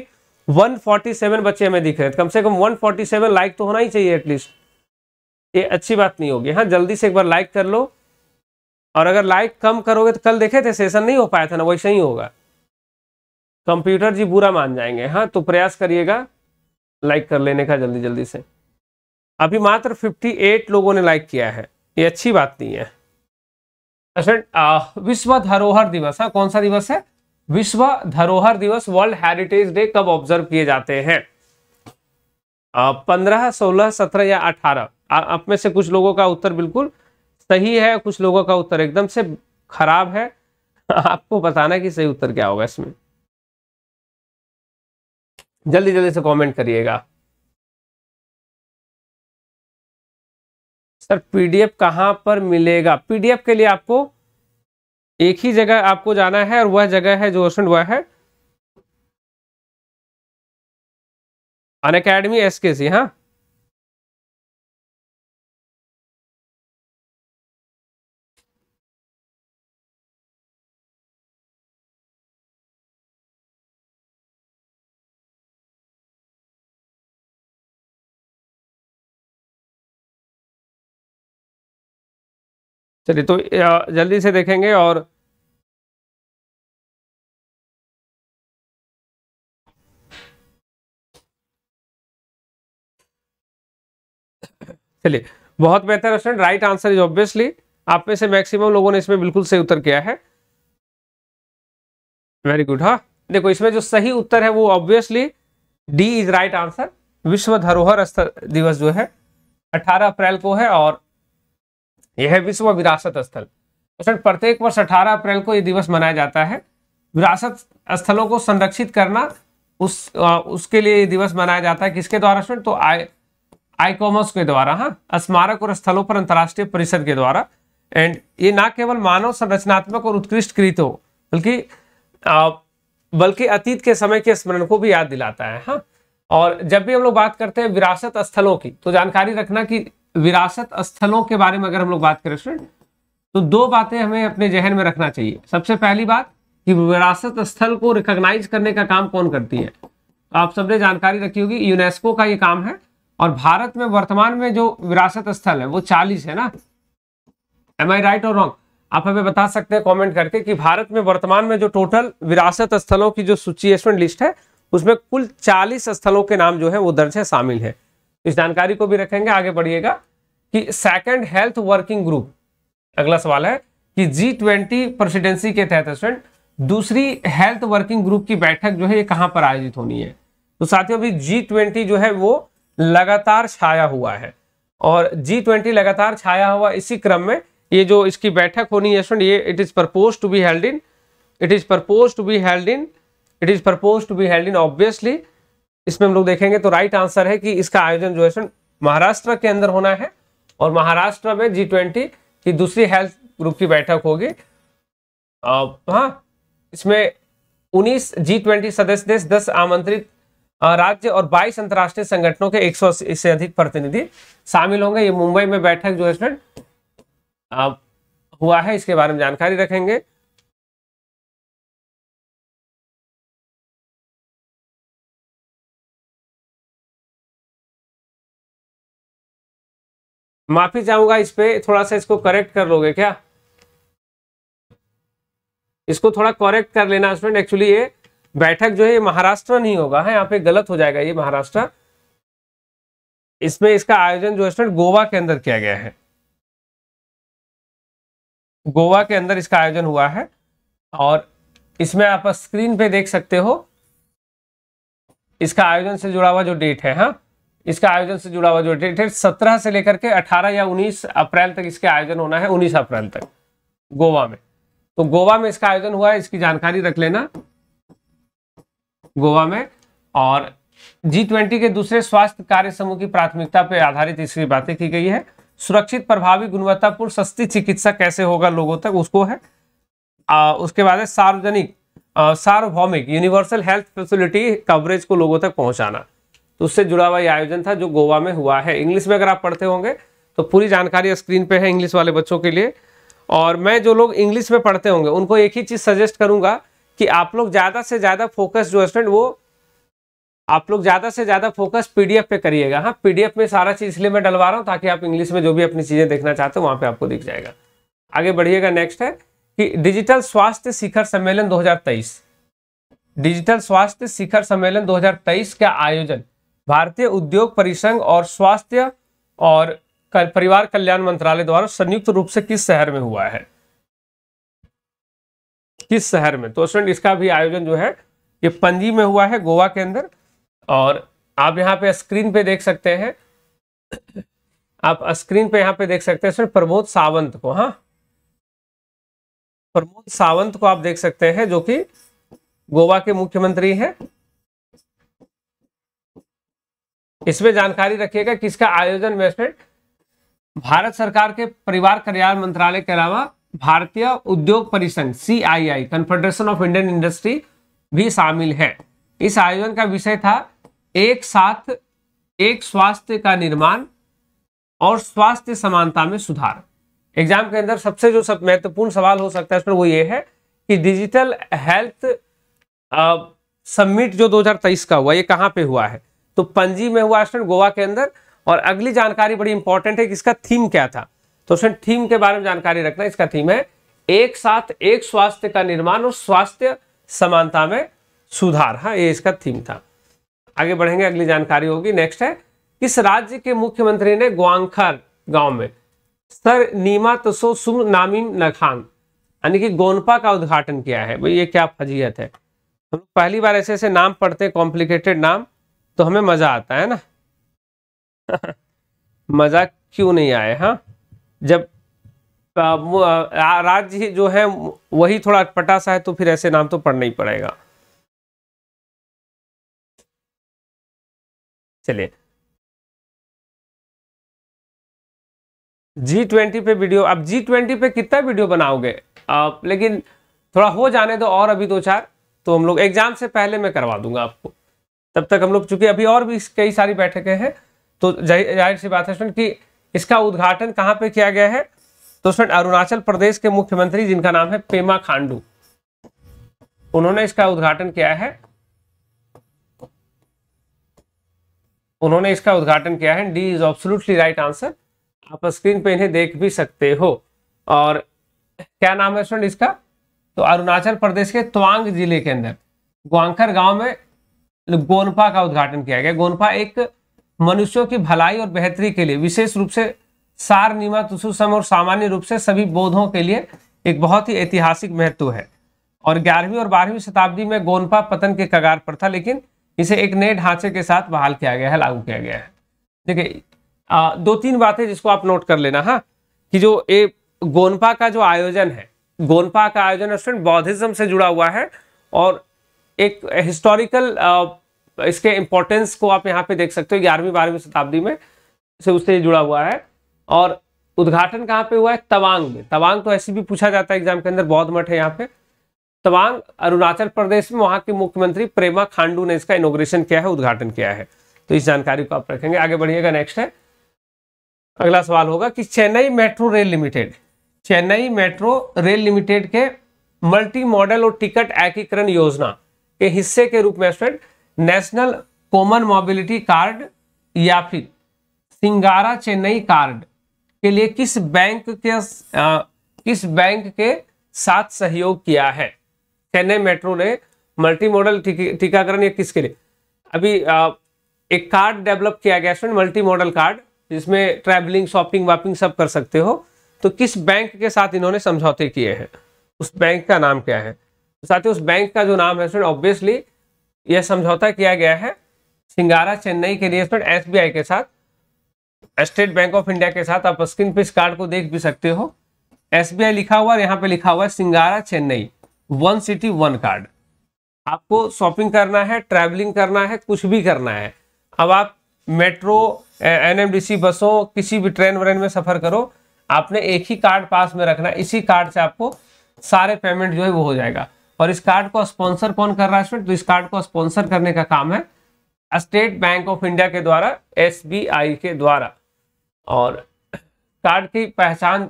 147 बच्चे हमें दिख रहे हैं कम से कम 147 लाइक तो होना ही चाहिए एटलीस्ट ये अच्छी बात नहीं होगी हाँ जल्दी से एक बार लाइक कर लो और अगर लाइक कम करोगे तो कल देखे थे सेशन नहीं हो पाया था ना वैसे ही होगा कंप्यूटर जी बुरा मान जाएंगे हाँ तो प्रयास करिएगा लाइक कर लेने का जल्दी जल्दी से अभी मात्र 58 लोगों ने लाइक किया है ये अच्छी बात नहीं है अच्छा विश्व धरोहर दिवस हाँ कौन सा दिवस है विश्व धरोहर दिवस वर्ल्ड हेरिटेज डे कब ऑब्जर्व किए जाते हैं पंद्रह सोलह सत्रह या अठारह आप में से कुछ लोगों का उत्तर बिल्कुल सही है कुछ लोगों का उत्तर एकदम से खराब है आपको बताना कि सही उत्तर क्या होगा इसमें जल्दी जल्दी से कमेंट करिएगा सर पीडीएफ कहाँ पर मिलेगा पीडीएफ के लिए आपको एक ही जगह आपको जाना है और वह जगह है जो ऑप्शन वह है अन अकेडमी एस के सी हाँ चलिए तो जल्दी से देखेंगे और चलिए बहुत बेहतर student right answer is obviously आप में से मैक्सिमम लोगों ने इसमें बिल्कुल सही उत्तर किया है वेरी गुड हाँ देखो इसमें जो सही उत्तर है वो obviously D is right answer विश्व धरोहर दिवस जो है 18 अप्रैल को है और यह है विश्व विरासत स्थल तो प्रत्येक वर्ष 18 अप्रैल को यह दिवस मनाया जाता है विरासत स्थलों को संरक्षित करना उस आ, उसके लिए दिवस मनाया जाता है किसके द्वारा स्टूडेंट तो आई कॉमर्स के द्वारा हाँ स्मारक और स्थलों पर अंतर्राष्ट्रीय परिषद के द्वारा एंड ये ना केवल मानव संरचनात्मक और उत्कृष्ट कृत हो बल्कि बल्कि अतीत के समय के स्मरण को भी याद दिलाता है हाँ और जब भी हम लोग बात करते हैं विरासत स्थलों की तो जानकारी रखना कि विरासत स्थलों के बारे में अगर हम लोग बात करें स्टूडेंट तो दो बातें हमें अपने जहन में रखना चाहिए सबसे पहली बात कि विरासत स्थल को रिकॉग्नाइज करने का काम कौन करती है तो आप सबने जानकारी रखी होगी यूनेस्को का ये काम है और भारत में वर्तमान में जो विरासत स्थल है वो चालीस है ना एम आई राइट और रॉन्ग आप हमें बता सकते हैं कमेंट करके कि भारत में वर्तमान में जो टोटल विरासत स्थलों की जो सुचुएशन लिस्ट है उसमें कुल 40 स्थलों के नाम जो है वो दर्ज है शामिल है इस जानकारी को भी रखेंगे आगे बढ़िएगा कि सेकंड हेल्थ वर्किंग ग्रुप अगला सवाल है कि जी ट्वेंटी प्रेसिडेंसी के तहत स्टूडेंट दूसरी हेल्थ वर्किंग ग्रुप की बैठक जो है ये कहां पर आयोजित होनी है तो साथियों अभी जी ट्वेंटी जो है वो लगातार छाया हुआ है और जी ट्वेंटी लगातार छाया हुआ इसी क्रम में ये जो इसकी बैठक होनी है स्टूडेंट ये it is purpose to be held in it is purpose to be held in it is purpose to be held in obviously इसमें हम लोग देखेंगे तो राइट आंसर है कि इसका आयोजन जो है महाराष्ट्र के अंदर होना है और महाराष्ट्र में जी ट्वेंटी की दूसरी हेल्थ ग्रुप की बैठक होगी हाँ इसमें 19 जी ट्वेंटी सदस्य देश 10 आमंत्रित राज्य और 22 अंतर्राष्ट्रीय संगठनों के 180 से अधिक प्रतिनिधि शामिल होंगे ये मुंबई में बैठक जो है हुआ है इसके बारे में जानकारी रखेंगे माफी चाहूंगा इस पे थोड़ा सा इसको करेक्ट कर लोगे क्या इसको थोड़ा करेक्ट कर लेना स्टूडेंट एक्चुअली ये बैठक जो है ये महाराष्ट्र नहीं होगा है हाँ, यहाँ पे गलत हो जाएगा ये महाराष्ट्र इसमें इसका आयोजन जो है स्टूडेंट गोवा के अंदर किया गया है गोवा के अंदर इसका आयोजन हुआ है और इसमें आप स्क्रीन पे देख सकते हो इसका आयोजन से जुड़ा हुआ जो डेट है हाँ इसका आयोजन से जुड़ा हुआ जो डेट है सत्रह से लेकर के अठारह या उन्नीस अप्रैल तक इसका आयोजन होना है उन्नीस अप्रैल तक गोवा में तो गोवा में इसका आयोजन हुआ है इसकी जानकारी रख लेना गोवा में और जी ट्वेंटी के दूसरे स्वास्थ्य कार्य समूह की प्राथमिकता पर आधारित इसकी बातें की गई है सुरक्षित प्रभावी गुणवत्तापूर्ण सस्ती चिकित्सा कैसे होगा लोगों तक उसको है आ, उसके बाद है सार्वजनिक सार्वभौमिक यूनिवर्सल हेल्थ फैसिलिटी कवरेज को लोगों तक पहुंचाना तो उससे जुड़ा हुआ यह आयोजन था जो गोवा में हुआ है इंग्लिश में अगर आप पढ़ते होंगे तो पूरी जानकारी स्क्रीन पे है इंग्लिश वाले बच्चों के लिए और मैं जो लोग इंग्लिश में पढ़ते होंगे उनको एक ही चीज़ सजेस्ट करूंगा कि आप लोग ज़्यादा से ज़्यादा फोकस जो स्टूडेंट वो आप लोग ज़्यादा से ज़्यादा फोकस पीडीएफ पे करिएगा हाँ पीडीएफ में सारा चीज़ इसलिए मैं डलवा रहा हूँ ताकि आप इंग्लिश में जो भी अपनी चीज़ें देखना चाहते हो वहां पे आपको दिख जाएगा आगे बढ़िएगा नेक्स्ट है कि डिजिटल स्वास्थ्य शिखर सम्मेलन दो डिजिटल स्वास्थ्य शिखर सम्मेलन 2023 का आयोजन भारतीय उद्योग परिसंघ और स्वास्थ्य और परिवार कल्याण मंत्रालय द्वारा संयुक्त रूप से किस शहर में हुआ है किस शहर में तो स्टूडेंट इसका भी आयोजन जो है ये पंजी में हुआ है गोवा के अंदर और आप यहाँ पे स्क्रीन पे देख सकते हैं आप स्क्रीन पे यहाँ पे देख सकते हैं स्टूडेंट प्रमोद सावंत को हाँ प्रमोद सावंत को आप देख सकते हैं जो कि गोवा के मुख्यमंत्री हैं इसमें जानकारी रखिएगा किसका आयोजन इन्वेस्टमेंट भारत सरकार के परिवार कल्याण मंत्रालय के अलावा भारतीय उद्योग परिसंघ CII confederation of Indian industry भी शामिल है इस आयोजन का विषय था एक साथ एक स्वास्थ्य का निर्माण और स्वास्थ्य समानता में सुधार एग्जाम के अंदर सबसे जो सब महत्वपूर्ण सवाल हो सकता है इसमें वो ये है कि डिजिटल हेल्थ समिट जो 2023 का हुआ ये कहाँ पे हुआ है तो पंजी में हुआ स्टूडेंट गोवा के अंदर और अगली जानकारी बड़ी इंपॉर्टेंट है कि इसका थीम क्या था तो उसमें थीम के बारे में जानकारी रखना इसका थीम है एक साथ एक स्वास्थ्य का निर्माण और स्वास्थ्य समानता में सुधार हाँ ये इसका थीम था आगे बढ़ेंगे अगली जानकारी होगी नेक्स्ट है किस राज्य के मुख्यमंत्री ने ग्वांखर गांव में सर नीमा तसो सुम नामीम नखान यानी कि गोनपा का उद्घाटन किया है भाई ये क्या फजीयत है हम पहली बार ऐसे ऐसे नाम पढ़ते हैं कॉम्प्लिकेटेड नाम तो हमें मज़ा आता है ना मज़ा क्यों नहीं आए हाँ जब राज्य जो है वही थोड़ा अटपटा सा है तो फिर ऐसे नाम तो पढ़ना ही पड़ेगा चलिए जी ट्वेंटी पे वीडियो अब जी ट्वेंटी पे कितना वीडियो बनाओगे आप लेकिन थोड़ा हो जाने दो और अभी दो चार तो हम लोग एग्जाम से पहले मैं करवा दूंगा आपको तब तक हम लोग चूंकि अभी और भी कई सारी बैठकें हैं तो जाहिर सी बात है स्टूडेंट कि इसका उद्घाटन कहाँ पे किया गया है तो स्टूडेंट अरुणाचल प्रदेश के मुख्यमंत्री जिनका नाम है पेमा खांडू उन्होंने इसका उद्घाटन किया है उन्होंने इसका उद्घाटन किया है D is absolutely right answer आप स्क्रीन पे इन्हें देख भी सकते हो और क्या नाम है स्टूडेंट इसका तो अरुणाचल प्रदेश के त्वांग जिले के अंदर ग्वांखर गांव में गोनफा का उद्घाटन किया गया गोनफा एक मनुष्यों की भलाई और बेहतरी के लिए विशेष रूप से सार निमा तुसुसम और सामान्य रूप से सभी बोधों के लिए एक बहुत ही ऐतिहासिक महत्व है और ग्यारहवीं और बारहवीं शताब्दी में गोनपा पतन के कगार पर था लेकिन इसे एक नए ढांचे के साथ बहाल किया गया है लागू किया गया है देखिए दो तीन बातें जिसको आप नोट कर लेना हाँ कि जो ये गोनपा का जो आयोजन है गोनपा का आयोजन स्टूडेंट बौद्धिज्म से जुड़ा हुआ है और एक हिस्टोरिकल uh, इसके इम्पोर्टेंस को आप यहाँ पे देख सकते हो ग्यारहवीं बारहवीं शताब्दी में से उससे जुड़ा हुआ है और उद्घाटन कहाँ पे हुआ है तवांग में तवांग तो ऐसे भी पूछा जाता है एग्जाम के अंदर बौद्ध मठ है यहाँ पे तवांग अरुणाचल प्रदेश में वहाँ के मुख्यमंत्री प्रेमा खांडू ने इसका इनोग्रेशन किया है उद्घाटन किया है तो इस जानकारी को आप रखेंगे आगे बढ़िएगा नेक्स्ट है अगला सवाल होगा कि Chennai metro rail limited Chennai metro rail limited के मल्टी मॉडल और टिकट एकीकरण योजना के हिस्से के रूप में student national common mobility card या फिर सिंगारा चेन्नई कार्ड के लिए किस बैंक के आ, किस बैंक के साथ सहयोग किया है चेन्नई मेट्रो ने मल्टी मॉडल टीकाकरण या किसके लिए अभी आ, एक कार्ड डेवलप किया गया स्टूडेंट मल्टी मॉडल कार्ड जिसमें ट्रैवलिंग शॉपिंग वापिंग सब कर सकते हो तो किस बैंक के साथ इन्होंने समझौते किए हैं उस बैंक का नाम क्या है साथ ही उस बैंक का जो नाम है स्टूडेंट ऑब्वियसली यह समझौता किया गया है सिंगारा चेन्नई के लिए स्टूडेंट एसबीआई के साथ स्टेट बैंक ऑफ इंडिया के साथ आप स्क्रीन पे इस कार्ड को देख भी सकते हो एसबीआई लिखा हुआ है यहाँ पे लिखा हुआ है Singara Chennai one city one card आपको शॉपिंग करना है ट्रैवलिंग करना है कुछ भी करना है अब आप मेट्रो एनएमडीसी बसों किसी भी ट्रेन व्रेन में सफर करो आपने एक ही कार्ड पास में रखना इसी कार्ड से आपको सारे पेमेंट जो है वो हो जाएगा और इस कार्ड को स्पॉन्सर कौन कर रहा है तो इस कार्ड को स्पॉन्सर करने का काम है स्टेट बैंक ऑफ इंडिया के द्वारा एस के द्वारा और कार्ड की पहचान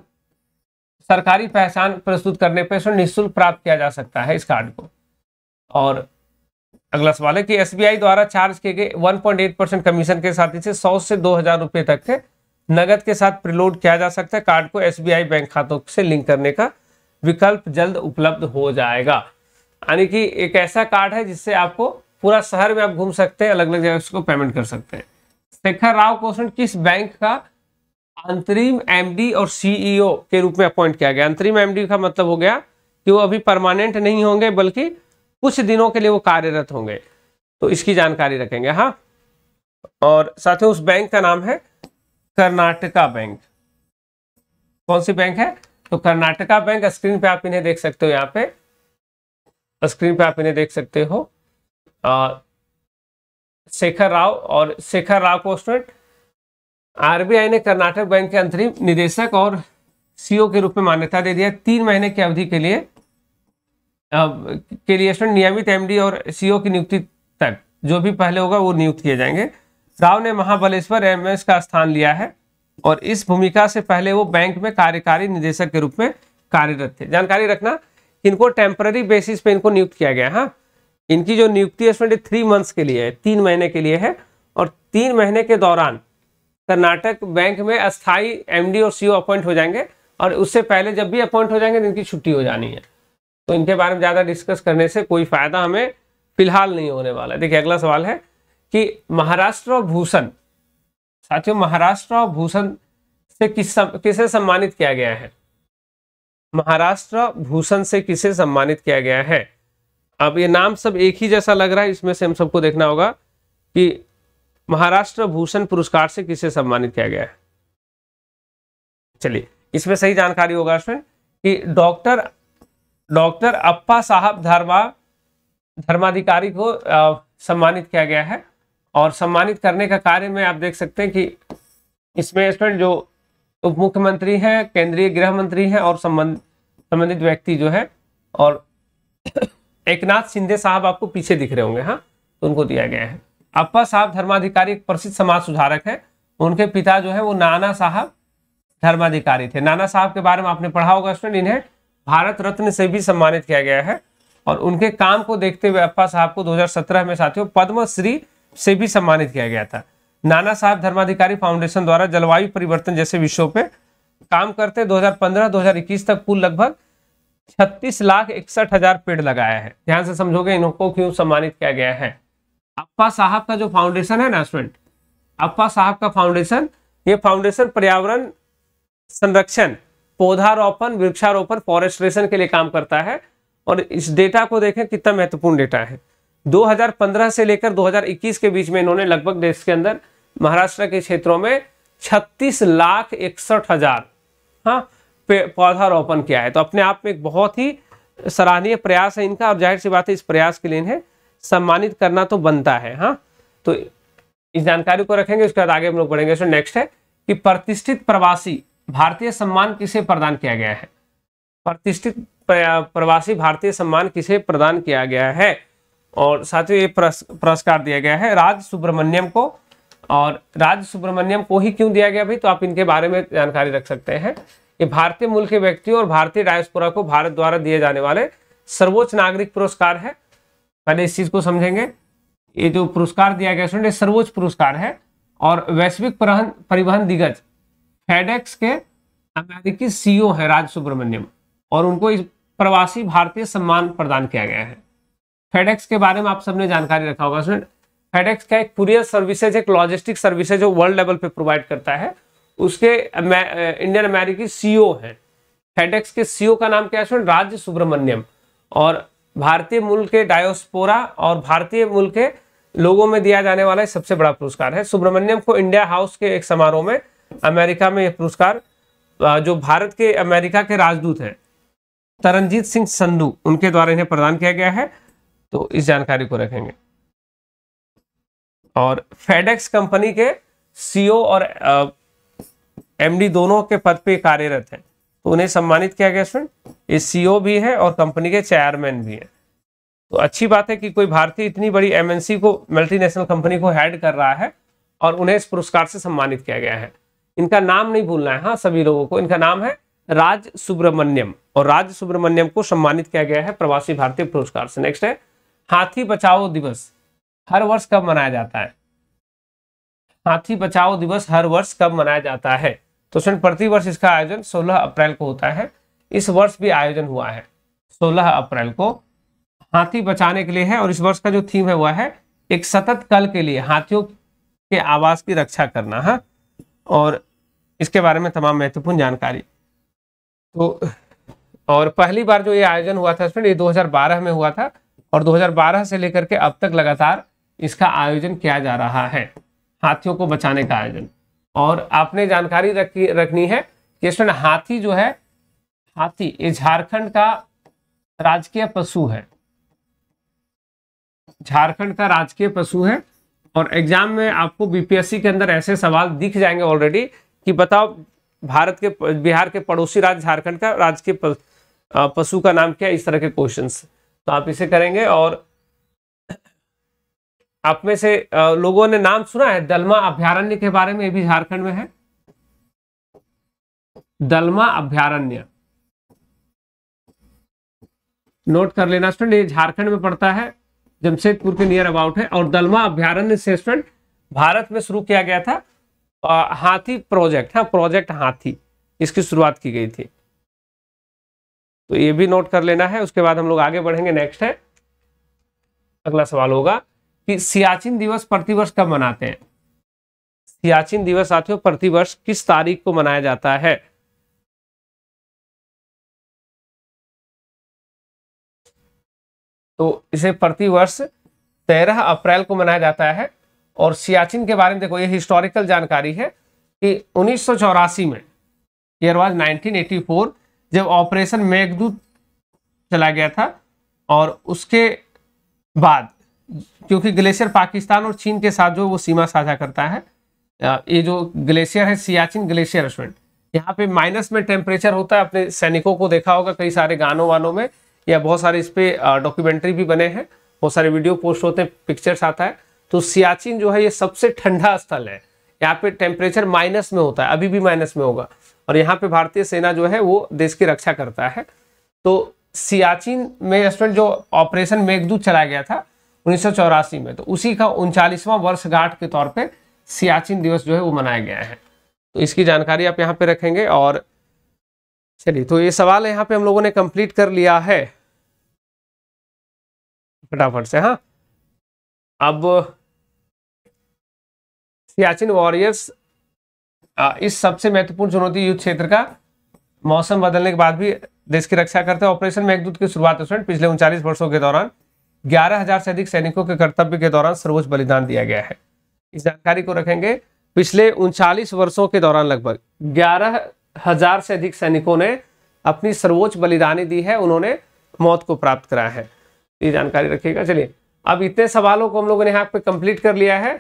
सरकारी पहचान प्रस्तुत करने पर निःशुल्क प्राप्त किया जा सकता है इस कार्ड को और अगला सवाल है कि एसबीआई द्वारा चार्ज किए गए 1.8 परसेंट कमीशन के साथ इसे 100 से 2000 रुपए तक के नगद के साथ प्रिलोड किया जा सकता है कार्ड को एसबीआई बैंक खातों से लिंक करने का विकल्प जल्द उपलब्ध हो जाएगा यानी कि एक ऐसा कार्ड है जिससे आपको पूरा शहर में आप घूम सकते हैं अलग अलग जगह उसको पेमेंट कर सकते हैं शेखर राव क्वेश्चन किस बैंक का अंतरिम एमडी और सीईओ e के रूप में अपॉइंट किया गया अंतरिम एमडी का मतलब हो गया कि वो अभी परमानेंट नहीं होंगे बल्कि कुछ दिनों के लिए वो कार्यरत होंगे तो इसकी जानकारी रखेंगे हाँ और साथ ही उस बैंक का नाम है कर्नाटका बैंक कौन सी बैंक है तो कर्नाटका बैंक स्क्रीन पे आप इन्हें देख सकते हो यहाँ पे स्क्रीन पे आप इन्हें देख सकते हो शेखर राव और शेखर राव को स्टूडेंट आरबीआई ने कर्नाटक बैंक के अंतरिम निदेशक और सीओ e के रूप में मान्यता दे दिया तीन महीने की अवधि के लिए आ, के लिए स्टूडेंट नियमित एमडी और सीओ e की नियुक्ति तक जो भी पहले होगा वो नियुक्त किए जाएंगे राव ने महाबलेश्वर एम का स्थान लिया है और इस भूमिका से पहले वो बैंक में कार्यकारी निदेशक के रूप में कार्यरत थे जानकारी रखना इनको टेम्पररी बेसिस पे इनको नियुक्त किया गया हाँ इनकी जो नियुक्ति है थ्री मंथ्स के लिए है तीन महीने के लिए है और तीन महीने के दौरान कर्नाटक बैंक में अस्थाई एमडी और सीओ अपॉइंट हो जाएंगे और उससे पहले जब भी अपॉइंट हो जाएंगे तो इनकी छुट्टी हो जानी है तो इनके बारे में ज़्यादा डिस्कस करने से कोई फायदा हमें फिलहाल नहीं होने वाला है देखिए अगला सवाल है कि महाराष्ट्र और भूषण साथियों महाराष्ट्र और भूषण से किस सम, किसे सम्मानित किया गया है महाराष्ट्र भूषण से किसे सम्मानित किया गया है अब ये नाम सब एक ही जैसा लग रहा है इसमें से हम सबको देखना होगा कि महाराष्ट्र भूषण पुरस्कार से किसे सम्मानित किया गया है चलिए इसमें सही जानकारी होगा इसमें कि डॉक्टर डॉक्टर अप्पा साहब धर्मा धर्माधिकारी को आ, सम्मानित किया गया है और सम्मानित करने का कार्य में आप देख सकते हैं कि इसमें स्टूडेंट जो उप मुख्यमंत्री हैं केंद्रीय गृह मंत्री हैं और संबंध संबंधित व्यक्ति जो है और एक नाथ शिंदे साहब आपको पीछे दिख रहे होंगे हाँ तो उनको दिया गया है अप्पा साहब धर्माधिकारी एक प्रसिद्ध समाज सुधारक है उनके पिता जो है वो नाना साहब धर्माधिकारी थे नाना साहब के बारे में आपने पढ़ा होगा स्टूडेंट इन्हें भारत रत्न से भी सम्मानित किया गया है और उनके काम को देखते हुए अप्पा साहब को 2017 में साथियों पद्मश्री से भी सम्मानित किया गया था नाना साहब धर्माधिकारी फाउंडेशन द्वारा जलवायु परिवर्तन जैसे विषयों पे काम करते 2015-2021 तक कुल लगभग छत्तीस लाख इकसठ हजार पेड़ लगाया है ध्यान से समझोगे इनको क्यों सम्मानित किया गया है अप्पा साहब का जो फाउंडेशन है ना स्टूडेंट अप्पा साहब का फाउंडेशन ये फाउंडेशन पर्यावरण संरक्षण पौधारोपण वृक्षारोपण फॉरेस्ट्रेशन के लिए काम करता है और इस डेटा को देखें कितना महत्वपूर्ण डेटा है 2015 से लेकर 2021 के बीच में इन्होंने लगभग देश के अंदर महाराष्ट्र के क्षेत्रों में छत्तीस लाख इकसठ हजार हाँ पौधारोपण किया है तो अपने आप में एक बहुत ही सराहनीय प्रयास है इनका और जाहिर सी बात है इस प्रयास के लिए इन्हें सम्मानित करना तो बनता है हाँ तो इस जानकारी को रखेंगे उसके बाद आगे हम लोग बढ़ेंगे तो नेक्स्ट है कि प्रतिष्ठित प्रवासी भारतीय सम्मान किसे प्रदान किया गया है प्रतिष्ठित प्रवासी भारतीय सम्मान किसे प्रदान किया गया है और साथ ही ये पुरस्कार दिया गया है राज सुब्रमण्यम को और राज सुब्रमण्यम को ही क्यों दिया गया भाई तो आप इनके बारे में जानकारी रख सकते हैं ये भारतीय मूल के व्यक्तियों और भारतीय डायस्पोरा को भारत द्वारा दिए जाने वाले सर्वोच्च नागरिक पुरस्कार है पहले इस चीज को समझेंगे ये जो पुरस्कार दिया गया स्टूडेंट सर्वोच्च पुरस्कार है और वैश्विक परिवहन दिग्गज फेडेक्स के अमेरिकी सीईओ है राज सुब्रमण्यम और उनको इस प्रवासी भारतीय सम्मान प्रदान किया गया है फेडेक्स के बारे में आप सबने जानकारी रखा होगा स्टूडेंट फेडेक्स का एक कुरियर सर्विसेज एक लॉजिस्टिक सर्विसेज जो वर्ल्ड लेवल पे प्रोवाइड करता है उसके इंडियन अमेरिकी सीईओ हैं फेडेक्स के सीईओ e का नाम क्या है राज्य सुब्रमण्यम और भारतीय मूल के डायोस्पोरा और भारतीय मूल के लोगों में दिया जाने वाला सबसे बड़ा पुरस्कार है सुब्रमण्यम को इंडिया हाउस के एक समारोह में अमेरिका में यह पुरस्कार जो भारत के अमेरिका के राजदूत हैं तरनजीत सिंह संधू उनके द्वारा इन्हें प्रदान किया गया है तो इस जानकारी को रखेंगे और फेडेक्स कंपनी के सीईओ e और एमडी दोनों के पद पे कार्यरत हैं तो उन्हें सम्मानित किया गया स्टूडेंट ये सीईओ e भी है और कंपनी के चेयरमैन भी हैं तो अच्छी बात है कि कोई भारतीय इतनी बड़ी एमएनसी को मल्टीनेशनल कंपनी को हेड कर रहा है और उन्हें इस पुरस्कार से सम्मानित किया गया है इनका नाम नहीं भूलना है हाँ सभी लोगों को इनका नाम है राज सुब्रमण्यम और राज सुब्रमण्यम को सम्मानित किया गया है प्रवासी भारतीय पुरस्कार से नेक्स्ट है हाथी बचाओ दिवस हर वर्ष कब मनाया जाता है हाथी बचाओ दिवस हर वर्ष कब मनाया जाता है तो स्टूडेंट प्रति वर्ष इसका आयोजन 16 अप्रैल को होता है इस वर्ष भी आयोजन हुआ है 16 अप्रैल को हाथी बचाने के लिए है और इस वर्ष का जो थीम है वह है एक सतत कल के लिए हाथियों के आवास की रक्षा करना है हाँ? और इसके बारे में तमाम महत्वपूर्ण जानकारी तो और पहली बार जो ये आयोजन हुआ था स्टूडेंट ये 2012 में हुआ था और 2012 से लेकर के अब तक लगातार इसका आयोजन किया जा रहा है हाथियों को बचाने का आयोजन और आपने जानकारी रखी रखनी है कि स्टूडेंट हाथी जो है हाथी ये झारखंड का राजकीय पशु है झारखंड का राजकीय पशु है और एग्जाम में आपको बीपीएससी के अंदर ऐसे सवाल दिख जाएंगे ऑलरेडी कि बताओ भारत के बिहार के पड़ोसी राज्य झारखंड का राजकीय पशु का नाम क्या है इस तरह के क्वेश्चंस तो आप इसे करेंगे और आप में से लोगों ने नाम सुना है दलमा अभ्यारण्य के बारे में भी झारखंड में है दलमा अभ्यारण्य नोट कर लेना स्टूडेंट ये झारखंड में पड़ता है जमशेदपुर के नियर अबाउट है और दलमा अभ्यारण्य से स्टूडेंट भारत में शुरू किया गया था आ, हाथी प्रोजेक्ट हाँ प्रोजेक्ट हाथी इसकी शुरुआत की गई थी तो ये भी नोट कर लेना है उसके बाद हम लोग आगे बढ़ेंगे नेक्स्ट है अगला सवाल होगा कि सियाचिन दिवस प्रतिवर्ष कब मनाते हैं सियाचिन दिवस साथियों प्रतिवर्ष किस तारीख को मनाया जाता है तो इसे प्रतिवर्ष तेरह अप्रैल को मनाया जाता है और सियाचिन के बारे में देखो ये हिस्टोरिकल जानकारी है कि उन्नीस में ईयर वॉज 1984 जब ऑपरेशन मेघदूत चला गया था और उसके बाद क्योंकि ग्लेशियर पाकिस्तान और चीन के साथ जो वो सीमा साझा करता है ये जो ग्लेशियर है सियाचिन ग्लेशियर स्टूडेंट यहाँ पे माइनस में टेम्परेचर होता है अपने सैनिकों को देखा होगा कई सारे गानों वानों में या बहुत सारे इस पर डॉक्यूमेंट्री भी बने हैं बहुत सारे वीडियो पोस्ट होते हैं पिक्चर्स आता है तो सियाचिन जो है ये सबसे ठंडा स्थल है यहाँ पे टेम्परेचर माइनस में होता है अभी भी माइनस में होगा और यहाँ पे भारतीय सेना जो है वो देश की रक्षा करता है तो सियाचिन में स्टूडेंट जो ऑपरेशन मेघदूत चलाया गया था उन्नीस में तो उसी का उनचालीसवां वर्षगांठ के तौर पर सियाचिन दिवस जो है वो मनाया गया है तो इसकी जानकारी आप यहाँ पे रखेंगे और चलिए तो ये सवाल यहाँ पे हम लोगों ने कंप्लीट कर लिया है फटाफट से हाँ अब सियाचिन वॉरियर्स इस सबसे महत्वपूर्ण चुनौती युद्ध क्षेत्र का मौसम बदलने के बाद भी देश की रक्षा करते हैं ऑपरेशन मैकदूत की शुरुआत पिछले उनचालीस वर्षों के दौरान ग्यारह हजार से अधिक सैनिकों के कर्तव्य के दौरान सर्वोच्च बलिदान दिया गया है इस जानकारी को रखेंगे पिछले उनचालीस वर्षों के दौरान लगभग ग्यारह हजार से अधिक सैनिकों ने अपनी सर्वोच्च बलिदानी दी है उन्होंने मौत को प्राप्त कराया है ये जानकारी रखिएगा चलिए अब इतने सवालों को हम लोगों ने यहाँ पे कंप्लीट कर लिया है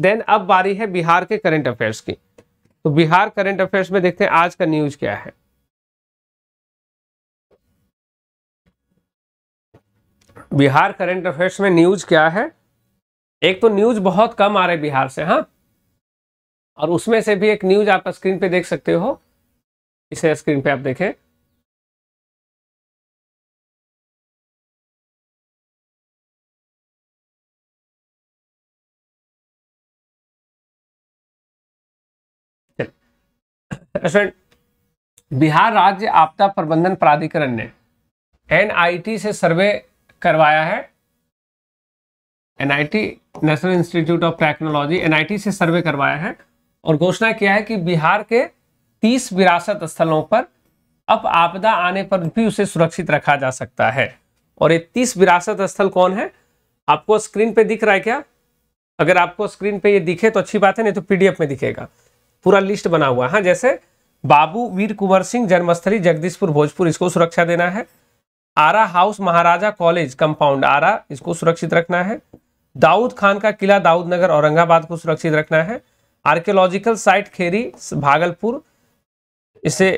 देन अब बारी है बिहार के करंट अफेयर्स की तो बिहार करंट अफेयर्स में देखते हैं आज का न्यूज क्या है बिहार करंट अफेयर्स में न्यूज क्या है एक तो न्यूज बहुत कम आ रहे बिहार से हाँ और उसमें से भी एक न्यूज आप स्क्रीन पे देख सकते हो इसे स्क्रीन पे आप देखें स्टूडेंट बिहार राज्य आपदा प्रबंधन प्राधिकरण ने एनआईटी से सर्वे करवाया है NIT national institute of technology NIT से सर्वे करवाया है और घोषणा किया है कि बिहार के 30 विरासत स्थलों पर अब आपदा आने पर भी उसे सुरक्षित रखा जा सकता है और ये 30 विरासत स्थल कौन है आपको स्क्रीन पे दिख रहा है क्या अगर आपको स्क्रीन पे ये दिखे तो अच्छी बात है नहीं तो पीडीएफ में दिखेगा पूरा लिस्ट बना हुआ है हाँ जैसे बाबू वीर कुंवर सिंह जन्मस्थली जगदीशपुर भोजपुर इसको सुरक्षा देना है Ara house Maharaja college compound Ara इसको सुरक्षित रखना है दाऊद खान का किला दाऊद नगर औरंगाबाद को सुरक्षित रखना है आर्कियोलॉजिकल साइट खेरी भागलपुर इसे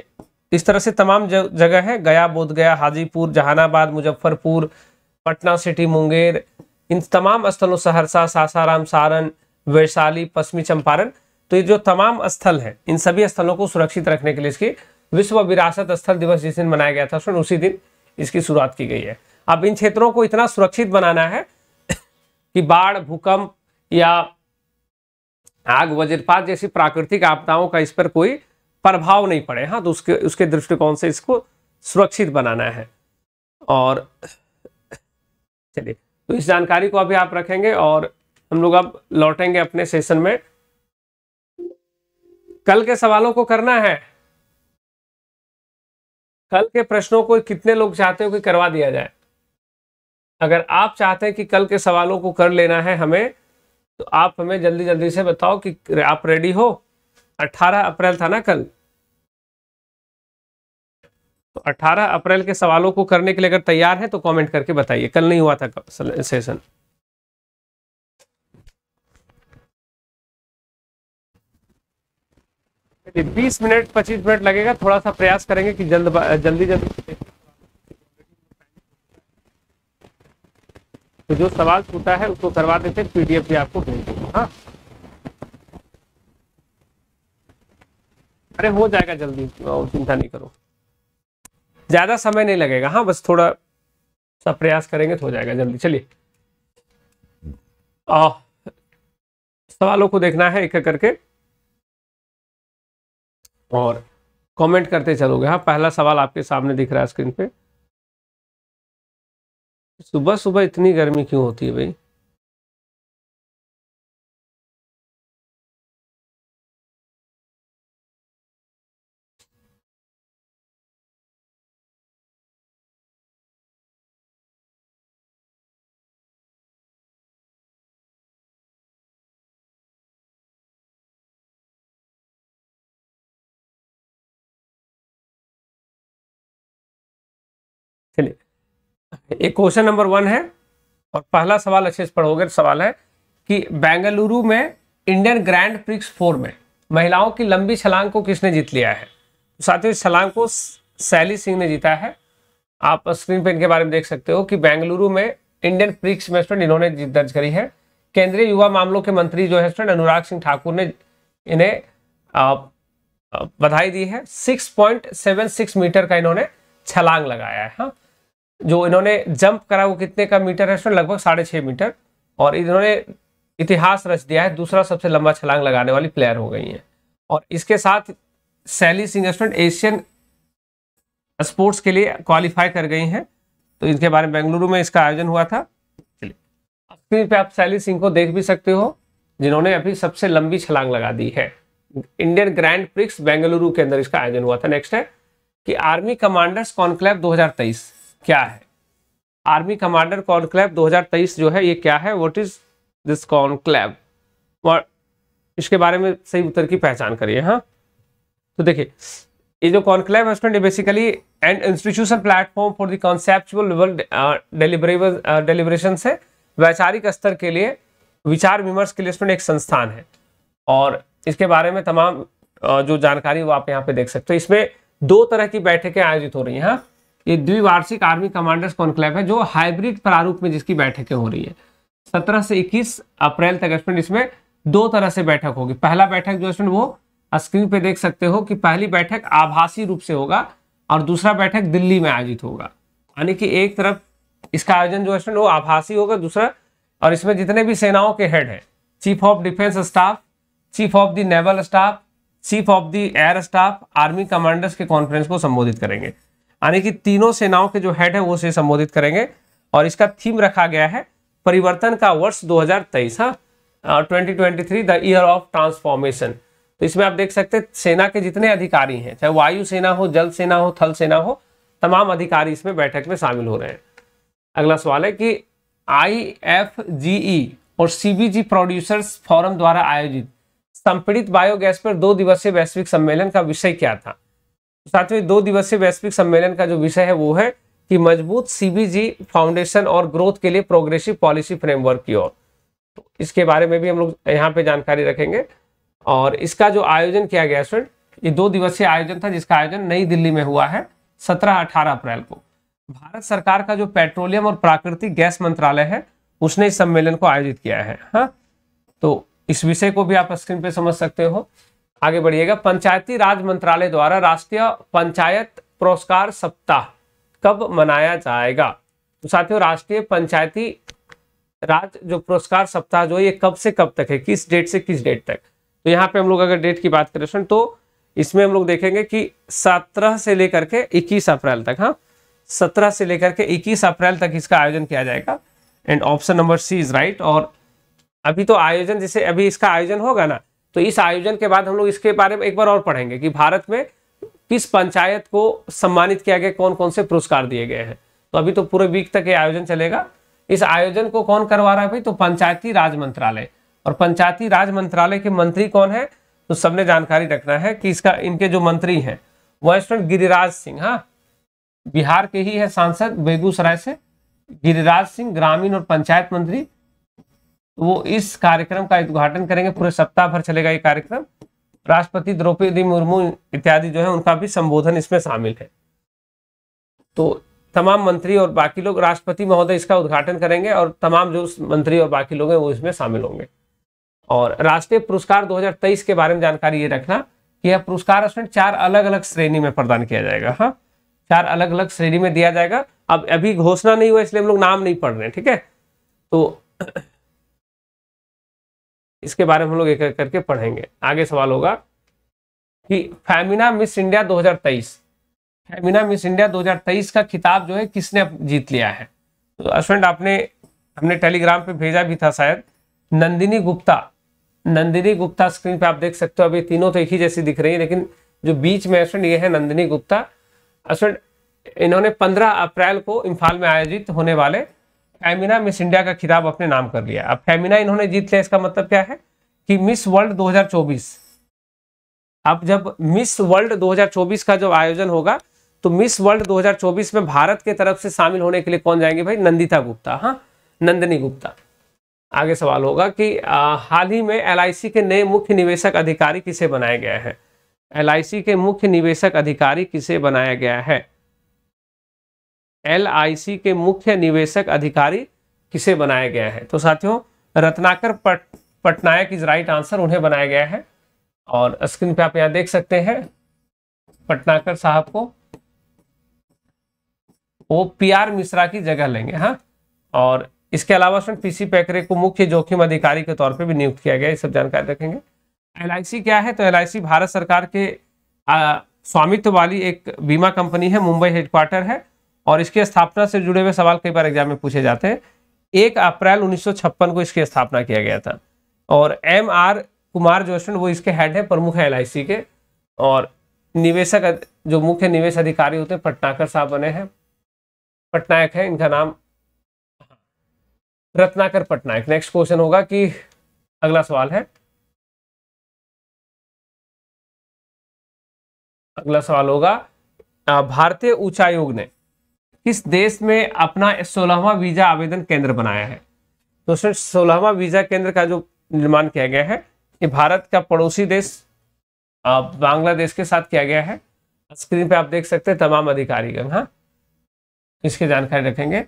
इस तरह से तमाम जगह है गया बोध गया हाजीपुर जहानाबाद मुजफ्फरपुर पटना सिटी मुंगेर इन तमाम स्थलों सहरसा सासाराम सारण वैशाली पश्चिमी चंपारण तो ये जो तमाम स्थल है इन सभी स्थलों को सुरक्षित रखने के लिए इसकी विश्व विरासत स्थल दिवस जिस दिन मनाया गया था उसी दिन इसकी शुरुआत की गई है अब इन क्षेत्रों को इतना सुरक्षित बनाना है कि बाढ़ भूकंप या आग वज्रपात जैसी प्राकृतिक आपदाओं का इस पर कोई प्रभाव नहीं पड़े हाँ तो उसके उसके दृष्टिकोण से इसको सुरक्षित बनाना है और चलिए तो इस जानकारी को अभी आप रखेंगे और हम लोग अब लौटेंगे अपने सेशन में कल के सवालों को करना है कल के प्रश्नों को कितने लोग चाहते हो कि करवा दिया जाए अगर आप चाहते हैं कि कल के सवालों को कर लेना है हमें तो आप हमें जल्दी जल्दी से बताओ कि आप रेडी हो 18 अप्रैल था ना कल तो 18 अप्रैल के सवालों को करने के लिए अगर तैयार है तो कमेंट करके बताइए कल नहीं हुआ था सेशन चलिए बीस मिनट पच्चीस मिनट लगेगा थोड़ा सा प्रयास करेंगे कि जल्द जल्दी जल्दी तो जो सवाल छूटा है उसको करवा देते हैं पीडीएफ भी आपको भेज देंगे हाँ अरे हो जाएगा जल्दी चिंता नहीं करो ज्यादा समय नहीं लगेगा हाँ बस थोड़ा सा प्रयास करेंगे तो हो जाएगा जल्दी चलिए सवालों को देखना है एक एक करके और कमेंट करते चलोगे हाँ पहला सवाल आपके सामने दिख रहा है स्क्रीन पे सुबह सुबह इतनी गर्मी क्यों होती है भाई एक क्वेश्चन नंबर वन है और पहला सवाल अच्छे से पढ़ोगे तो सवाल है कि बेंगलुरु में इंडियन ग्रैंड प्रिक्स फोर में महिलाओं की लंबी छलांग को किसने जीत लिया है साथ ही छलांग को सैली सिंह ने जीता है आप स्क्रीन पर इनके बारे में देख सकते हो कि बेंगलुरु में इंडियन प्रिक्स में इन्होंने जीत दर्ज करी है केंद्रीय युवा मामलों के मंत्री जो है अनुराग सिंह ठाकुर ने इन्हें बधाई दी है सिक्स मीटर का इन्होंने छलांग लगाया है हाँ जो इन्होंने जंप करा वो कितने का मीटर है उसमें लगभग साढ़े छः मीटर और इन्होंने इतिहास रच दिया है दूसरा सबसे लंबा छलांग लगाने वाली प्लेयर हो गई हैं और इसके साथ Shaili Singh student Asian sports के लिए क्वालिफाई कर गई हैं तो इनके बारे में बेंगलुरु में इसका आयोजन हुआ था स्क्रीन पे आप सैली सिंह को देख भी सकते हो जिन्होंने अभी सबसे लंबी छलांग लगा दी है इंडियन ग्रैंड प्रिक्स बेंगलुरु के अंदर इसका आयोजन हुआ था नेक्स्ट है कि आर्मी कमांडर्स कॉन्क्लेव 2023 क्या है आर्मी कमांडर कॉन्क्लेव 2023 जो है ये क्या है व्हाट इज दिस कॉन्क्लेव और इसके बारे में सही उत्तर की पहचान करिए हाँ तो देखिए ये जो कॉन्क्लेव है student basically and institution platform for the conceptual level deliberation से वैचारिक स्तर के लिए विचार विमर्श के लिए स्टूडेंट एक संस्थान है और इसके बारे में तमाम uh, जो जानकारी वो आप यहाँ पे देख सकते हो इसमें दो तरह की बैठकें आयोजित हो रही हैं हाँ ये द्विवार्षिक आर्मी कमांडर्स कॉन्क्लेव है जो हाइब्रिड प्रारूप में जिसकी बैठकें हो रही है सत्रह से इक्कीस अप्रैल तक स्टूडेंट इसमें दो तरह से बैठक होगी पहला बैठक जो स्टूडेंट वो स्क्रीन पे देख सकते हो कि पहली बैठक आभासी रूप से होगा और दूसरा बैठक दिल्ली में आयोजित होगा यानी कि एक तरफ इसका आयोजन जो स्टूडेंट वो आभासी होगा दूसरा और इसमें जितने भी सेनाओं के हेड हैं chief of defence staff chief of the naval staff chief of the air staff army commanders के कॉन्फ्रेंस को संबोधित करेंगे यानी कि तीनों सेनाओं के जो हेड है वो से संबोधित करेंगे और इसका थीम रखा गया है परिवर्तन का वर्ष 2023 हाँ twenty twenty three the year of transformation तो इसमें आप देख सकते हैं सेना के जितने अधिकारी हैं चाहे वायु सेना हो जल सेना हो थल सेना हो तमाम अधिकारी इसमें बैठक में शामिल हो रहे हैं अगला सवाल है कि आई एफ जी ई और सीबीजी प्रोड्यूसर्स फोरम द्वारा आयोजित संपीड़ित बायोगैस पर दो दिवसीय वैश्विक सम्मेलन का विषय क्या था साथ में दो दिवसीय वैश्विक सम्मेलन का जो विषय है वो है कि मजबूत सीबीजी फाउंडेशन और ग्रोथ के लिए प्रोग्रेसिव पॉलिसी फ्रेमवर्क की ओर तो इसके बारे में भी हम लोग यहाँ पे जानकारी रखेंगे और इसका जो आयोजन किया गया स्टूडेंट ये दो दिवसीय आयोजन था जिसका आयोजन नई दिल्ली में हुआ है सत्रह अठारह अप्रैल को भारत सरकार का जो पेट्रोलियम और प्राकृतिक गैस मंत्रालय है उसने इस सम्मेलन को आयोजित किया है हा? तो इस विषय को भी आप स्क्रीन पे समझ सकते हो आगे बढ़िएगा पंचायती राज मंत्रालय द्वारा राष्ट्रीय पंचायत पुरस्कार सप्ताह कब मनाया जाएगा तो साथियों राष्ट्रीय पंचायती राज जो पुरस्कार सप्ताह जो है ये कब से कब तक है किस डेट से किस डेट तक तो यहाँ पे हम लोग अगर डेट की बात करें तो इसमें हम लोग देखेंगे कि सत्रह से लेकर के इक्कीस अप्रैल तक हाँ सत्रह से लेकर के इक्कीस अप्रैल तक इसका आयोजन किया जाएगा and option number C is right और अभी तो आयोजन जैसे अभी इसका आयोजन होगा ना तो इस आयोजन के बाद हम लोग इसके बारे में एक बार और पढ़ेंगे कि भारत में किस पंचायत को सम्मानित किया गया कौन कौन से पुरस्कार दिए गए हैं तो अभी तो पूरे वीक तक ये आयोजन चलेगा इस आयोजन को कौन करवा रहा है भाई तो पंचायती राज मंत्रालय और पंचायती राज मंत्रालय के मंत्री कौन है तो सबने जानकारी रखना है कि इसका इनके जो मंत्री हैं वैष्णव गिरिराज सिंह हाँ बिहार के ही है सांसद बेगूसराय से गिरिराज सिंह ग्रामीण और पंचायत मंत्री तो वो इस कार्यक्रम का उद्घाटन करेंगे पूरे सप्ताह भर चलेगा ये कार्यक्रम राष्ट्रपति द्रौपदी मुर्मू इत्यादि जो है उनका भी संबोधन इसमें शामिल है तो तमाम मंत्री और बाकी लोग राष्ट्रपति महोदय इसका उद्घाटन करेंगे और तमाम जो मंत्री और बाकी लोग हैं वो इसमें शामिल होंगे और राष्ट्रीय पुरस्कार 2023 के बारे में जानकारी ये रखना कि यह पुरस्कार चार अलग अलग श्रेणी में प्रदान किया जाएगा हाँ चार अलग अलग श्रेणी में दिया जाएगा अब अभी घोषणा नहीं हुआ इसलिए हम लोग नाम नहीं पढ़ रहे हैं ठीक है तो इसके बारे में हम लोग एक एक करके पढ़ेंगे आगे सवाल होगा कि Femina Miss India 2023 Femina Miss India 2023 का खिताब जो है किसने जीत लिया है तो अश्वेंट आपने हमने टेलीग्राम पे भेजा भी था शायद नंदिनी गुप्ता नंदिनी गुप्ता स्क्रीन पे आप देख सकते हो अभी तीनों तो एक ही जैसी दिख रही है लेकिन जो बीच में अश्वेंट ये है नंदिनी गुप्ता अश्वेंट इन्होंने पंद्रह अप्रैल को इम्फाल में आयोजित होने वाले फेमिना मिस इंडिया का खिताब अपने नाम कर लिया अब फेमिना इन्होंने जीत लिया इसका मतलब क्या है कि मिस वर्ल्ड 2024 अब जब मिस वर्ल्ड 2024 का जब आयोजन होगा तो मिस वर्ल्ड 2024 में भारत के तरफ से शामिल होने के लिए कौन जाएंगे भाई नंदिता गुप्ता हाँ नंदनी गुप्ता आगे सवाल होगा कि हाल ही में एल के नए मुख्य निवेशक अधिकारी किसे बनाया गया है एल के मुख्य निवेशक अधिकारी किसे बनाया गया है एल के मुख्य निवेशक अधिकारी किसे बनाया गया है तो साथियों रत्नाकर पट पटनायक इज राइट आंसर उन्हें बनाया गया है और स्क्रीन पे आप यहाँ देख सकते हैं पटनाकर साहब को वो पीआर मिश्रा की जगह लेंगे हाँ और इसके अलावा उसमें पीसी पैकरे को मुख्य जोखिम अधिकारी के तौर पर भी नियुक्त किया गया ये सब जानकारी रखेंगे एल क्या है तो एल भारत सरकार के आ, स्वामित्व वाली एक बीमा कंपनी है मुंबई हेडक्वार्टर है और इसकी स्थापना से जुड़े हुए सवाल कई बार एग्जाम में पूछे जाते हैं एक अप्रैल उन्नीस को इसकी स्थापना किया गया था और एम आर कुमार जोशन वो इसके हेड है प्रमुख है एल के और निवेशक जो मुख्य निवेश अधिकारी होते हैं पटनाकर साहब बने हैं पटनायक है इनका नाम रत्नाकर पटनायक नेक्स्ट क्वेश्चन होगा कि अगला सवाल है अगला सवाल होगा भारतीय उच्चायोग ने किस देश में अपना सोलहवा वीजा आवेदन केंद्र बनाया है तो सोलहवा वीजा केंद्र का जो निर्माण किया गया है ये भारत का पड़ोसी देश बांग्लादेश के साथ किया गया है स्क्रीन पे आप देख सकते हैं तमाम अधिकारीगण हाँ इसकी जानकारी रखेंगे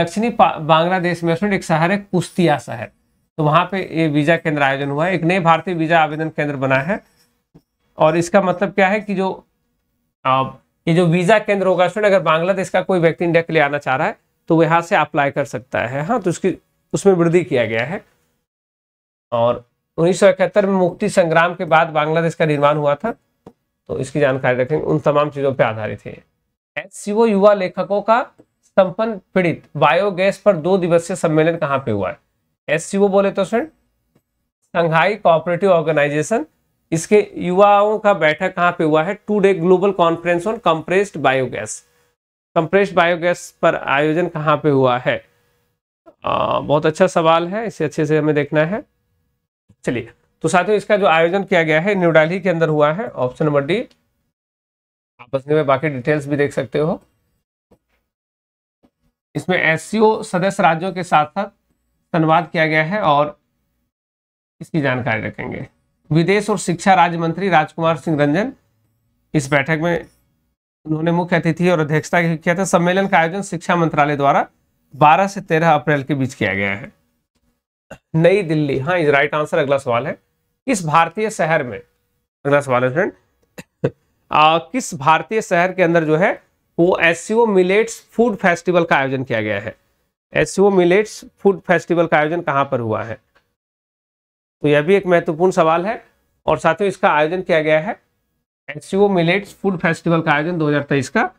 दक्षिणी बांग्लादेश में एक शहर है कुश्तिया शहर तो वहां पे ये वीजा केंद्र आयोजन हुआ है एक नए भारतीय वीजा आवेदन केंद्र बना है और इसका मतलब क्या है कि जो ये जो वीजा केंद्र होगा स्टूडेंट अगर बांग्लादेश का कोई व्यक्ति इंडिया के लिए आना चाह रहा है तो यहाँ से अप्लाई कर सकता है हाँ तो उसकी उसमें वृद्धि किया गया है और उन्नीस में मुक्ति संग्राम के बाद बांग्लादेश का निर्माण हुआ था तो इसकी जानकारी रखेंगे उन तमाम चीज़ों पर आधारित है एस युवा लेखकों का संपन्न पीड़ित बायोगैस पर दो दिवसीय सम्मेलन कहाँ पे हुआ है एस बोले तो स्टूडेंट संघाई कोऑपरेटिव ऑर्गेनाइजेशन इसके युवाओं का बैठक कहाँ पे हुआ है today global conference on compressed biogas compressed biogas पर आयोजन कहाँ पे हुआ है आ, बहुत अच्छा सवाल है इसे अच्छे से हमें देखना है चलिए तो साथियों इसका जो आयोजन किया गया है न्यू डेल्ही के अंदर हुआ है ऑप्शन नंबर डी आपस में बाकी डिटेल्स भी देख सकते हो इसमें एस सदस्य राज्यों के साथ साथ संवाद किया गया है और इसकी जानकारी रखेंगे विदेश और शिक्षा राज्य मंत्री राजकुमार सिंह रंजन इस बैठक में उन्होंने मुख्य अतिथि और अध्यक्षता किया था सम्मेलन का आयोजन शिक्षा मंत्रालय द्वारा 12 से 13 अप्रैल के बीच किया गया है नई दिल्ली हाँ इज राइट आंसर अगला सवाल है किस भारतीय शहर में अगला सवाल है फ्रेंड किस भारतीय शहर के अंदर जो है वो एस मिलेट्स फूड फेस्टिवल का आयोजन किया गया है एस मिलेट्स फूड फेस्टिवल का आयोजन कहाँ पर हुआ है तो यह भी एक महत्वपूर्ण सवाल है और साथ ही इसका आयोजन किया गया है एच मिलेट्स फूड फेस्टिवल का आयोजन 2023 का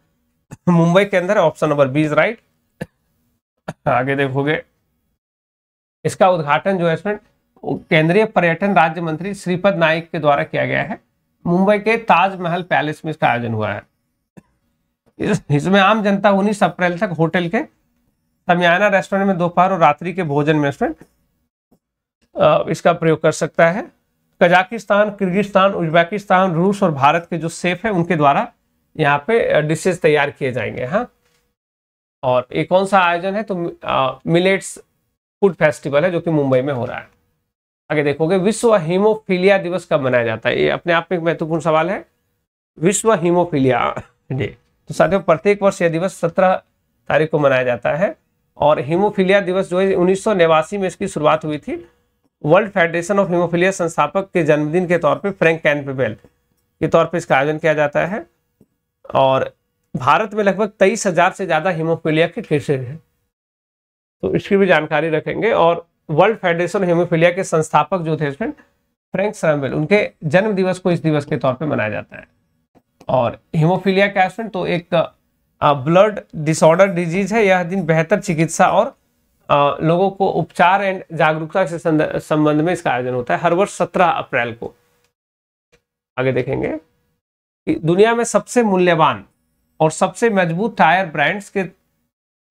मुंबई के अंदर ऑप्शन नंबर इज राइट आगे देखोगे इसका उद्घाटन जो है केंद्रीय पर्यटन राज्य मंत्री श्रीपद नाइक के द्वारा किया गया है मुंबई के ताजमहल पैलेस में इसका आयोजन हुआ है इस, इसमें आम जनता उन्नीस अप्रैल तक होटल के तमियाना रेस्टोरेंट में दोपहर और रात्रि के भोजन में रेस्टोरेंट इसका प्रयोग कर सकता है कजाकिस्तान किर्गिस्तान उज्बेकिस्तान रूस और भारत के जो सेफ है उनके द्वारा यहाँ पे डिशेज तैयार किए जाएंगे हाँ और ये कौन सा आयोजन है तो मिलेट्स फूड फेस्टिवल है जो कि मुंबई में हो रहा है आगे देखोगे विश्व हीमोफीलिया दिवस कब मनाया जाता है ये अपने आप में एक महत्वपूर्ण सवाल है विश्व हीमोफीलिया डे तो साथियों प्रत्येक वर्ष यह दिवस सत्रह तारीख को मनाया जाता है और हीमोफीलिया दिवस जो है उन्नीस में इसकी शुरुआत हुई थी वर्ल्ड फेडरेशन ऑफ हिमोफिलिया संस्थापक के जन्मदिन के तौर पे फ्रैंक कैनपेबेल के तौर पे इसका आयोजन किया जाता है और भारत में लगभग तेईस हजार से ज़्यादा हिमोफिलिया के केसेज हैं तो इसकी भी जानकारी रखेंगे और वर्ल्ड फेडरेशन हिमोफिलिया के संस्थापक जो थे फ्रेंड फ्रैंक सैम्बेल उनके जन्म दिवस को इस दिवस के तौर पर मनाया जाता है और हिमोफिलिया क्या फ्रेंड तो एक ब्लड डिसऑर्डर डिजीज है यह दिन बेहतर चिकित्सा और लोगों को उपचार एंड जागरूकता से संबंध में इसका आयोजन होता है हर वर्ष सत्रह अप्रैल को आगे देखेंगे कि दुनिया में सबसे मूल्यवान और सबसे मजबूत टायर ब्रांड्स के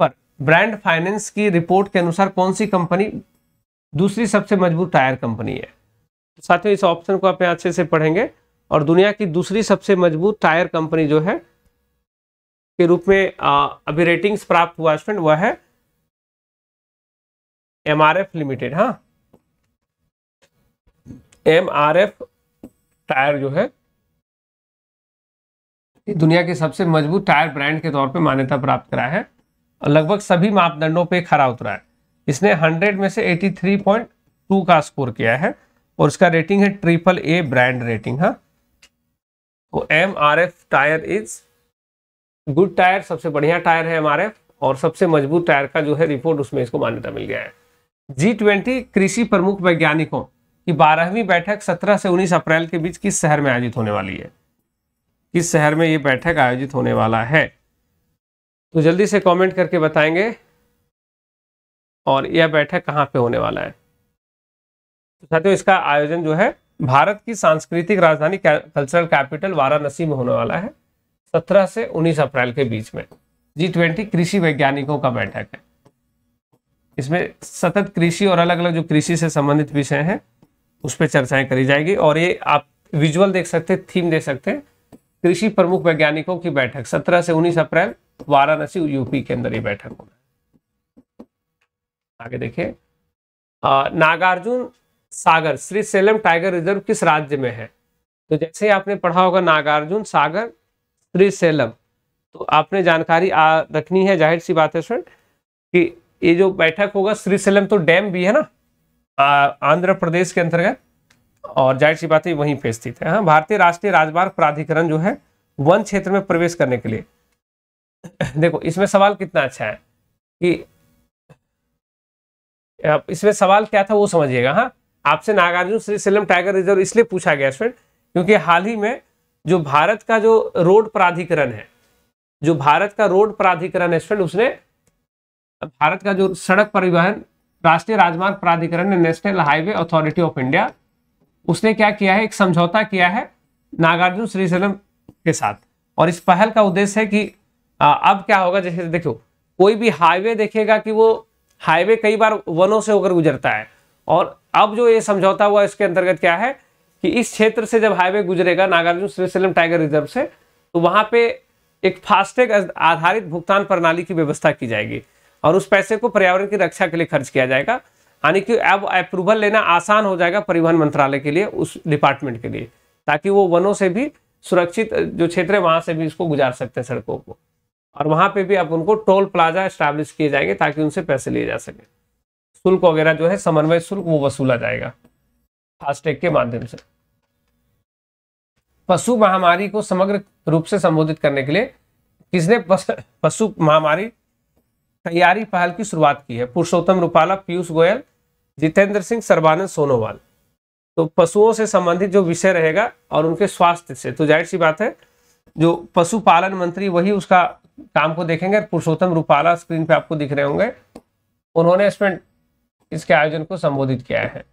पर ब्रांड फाइनेंस की रिपोर्ट के अनुसार कौन सी कंपनी दूसरी सबसे मजबूत टायर कंपनी है तो साथियों इस ऑप्शन को आप अच्छे से पढ़ेंगे और दुनिया की दूसरी सबसे मजबूत टायर कंपनी जो है के रूप में अभी रेटिंग्स प्राप्त हुआ वह है एम आर एफ लिमिटेड हाँ एम आर एफ टायर जो है दुनिया के सबसे मजबूत टायर ब्रांड के तौर पे मान्यता प्राप्त करा है और लगभग सभी मापदंडों पे खरा उतरा है इसने 100 में से 83.2 का स्कोर किया है और इसका रेटिंग है ट्रिपल ए ब्रांड रेटिंग हाँ तो M R F tyre is good tyre सबसे बढ़िया टायर है एम आर एफ और सबसे मजबूत टायर का जो है रिपोर्ट उसमें इसको मान्यता मिल गया है जी ट्वेंटी कृषि प्रमुख वैज्ञानिकों की बारहवीं बैठक 17 से 19 अप्रैल के बीच किस शहर में आयोजित होने वाली है किस शहर में ये बैठक आयोजित होने वाला है तो जल्दी से कमेंट करके बताएंगे और यह बैठक कहाँ पे होने वाला है तो साथियों इसका आयोजन जो है भारत की सांस्कृतिक राजधानी कल्चरल कैपिटल वाराणसी में होने वाला है 17 से 19 अप्रैल के बीच में जी ट्वेंटी कृषि वैज्ञानिकों का बैठक है इसमें सतत कृषि और अलग अलग जो कृषि से संबंधित विषय हैं उस पर चर्चाएं करी जाएगी और ये आप विजुअल देख सकते हैं थीम देख सकते हैं कृषि प्रमुख वैज्ञानिकों की बैठक 17 से 19 अप्रैल वाराणसी यूपी के अंदर ये बैठक होगा आगे देखिए Nagarjun Sagar Srisailam tiger reserve किस राज्य में है तो जैसे ही आपने पढ़ा होगा नागार्जुन सागर श्री सेलम तो आपने जानकारी आ, रखनी है जाहिर सी बात है सर कि ये जो बैठक होगा श्रीशैलम तो डैम भी है ना आंध्र प्रदेश के अंतर्गत और जाहिर सी बात है वहीं पे स्थित है हाँ भारतीय राष्ट्रीय राजमार्ग प्राधिकरण जो है वन क्षेत्र में प्रवेश करने के लिए देखो इसमें सवाल कितना अच्छा है कि इसमें सवाल क्या था वो समझिएगा हाँ आपसे Nagarjun Srisailam tiger reserve इसलिए पूछा गया स्टूडेंट क्योंकि हाल ही में जो भारत का जो रोड प्राधिकरण है जो भारत का रोड प्राधिकरण है स्टूडेंट उसने भारत का जो सड़क परिवहन राष्ट्रीय राजमार्ग प्राधिकरण ने national highway authority of India उसने क्या किया है एक समझौता किया है नागार्जुन श्रीशैलम के साथ और इस पहल का उद्देश्य है कि आ, अब क्या होगा जैसे देखो कोई भी हाईवे देखेगा कि वो हाईवे कई बार वनों से होकर गुजरता है और अब जो ये समझौता हुआ इसके अंतर्गत क्या है कि इस क्षेत्र से जब हाईवे गुजरेगा नागार्जुन श्रीशैलम टाइगर रिजर्व से तो वहाँ पे एक फास्टैग आधारित भुगतान प्रणाली की व्यवस्था की जाएगी और उस पैसे को पर्यावरण की रक्षा के लिए खर्च किया जाएगा यानी कि अब अप्रूवल लेना आसान हो जाएगा परिवहन मंत्रालय के लिए उस डिपार्टमेंट के लिए ताकि वो वनों से भी सुरक्षित जो क्षेत्र है वहाँ से भी इसको गुजार सकते हैं सड़कों को और वहाँ पे भी अब उनको टोल प्लाजा स्टैब्लिश किए जाएंगे ताकि उनसे पैसे लिए जा सके शुल्क वगैरह जो है समन्वय शुल्क वो वसूला जाएगा फास्टैग के माध्यम से पशु महामारी को समग्र रूप से संबोधित करने के लिए किसने पशु महामारी तैयारी पहल की शुरुआत की है पुरुषोत्तम रूपाला पीयूष गोयल जितेंद्र सिंह सर्वानंद सोनोवाल तो पशुओं से संबंधित जो विषय रहेगा और उनके स्वास्थ्य से तो जाहिर सी बात है जो पशुपालन मंत्री वही उसका काम को देखेंगे पुरुषोत्तम रूपाला स्क्रीन पे आपको दिख रहे होंगे उन्होंने इसमें इसके आयोजन को संबोधित किया है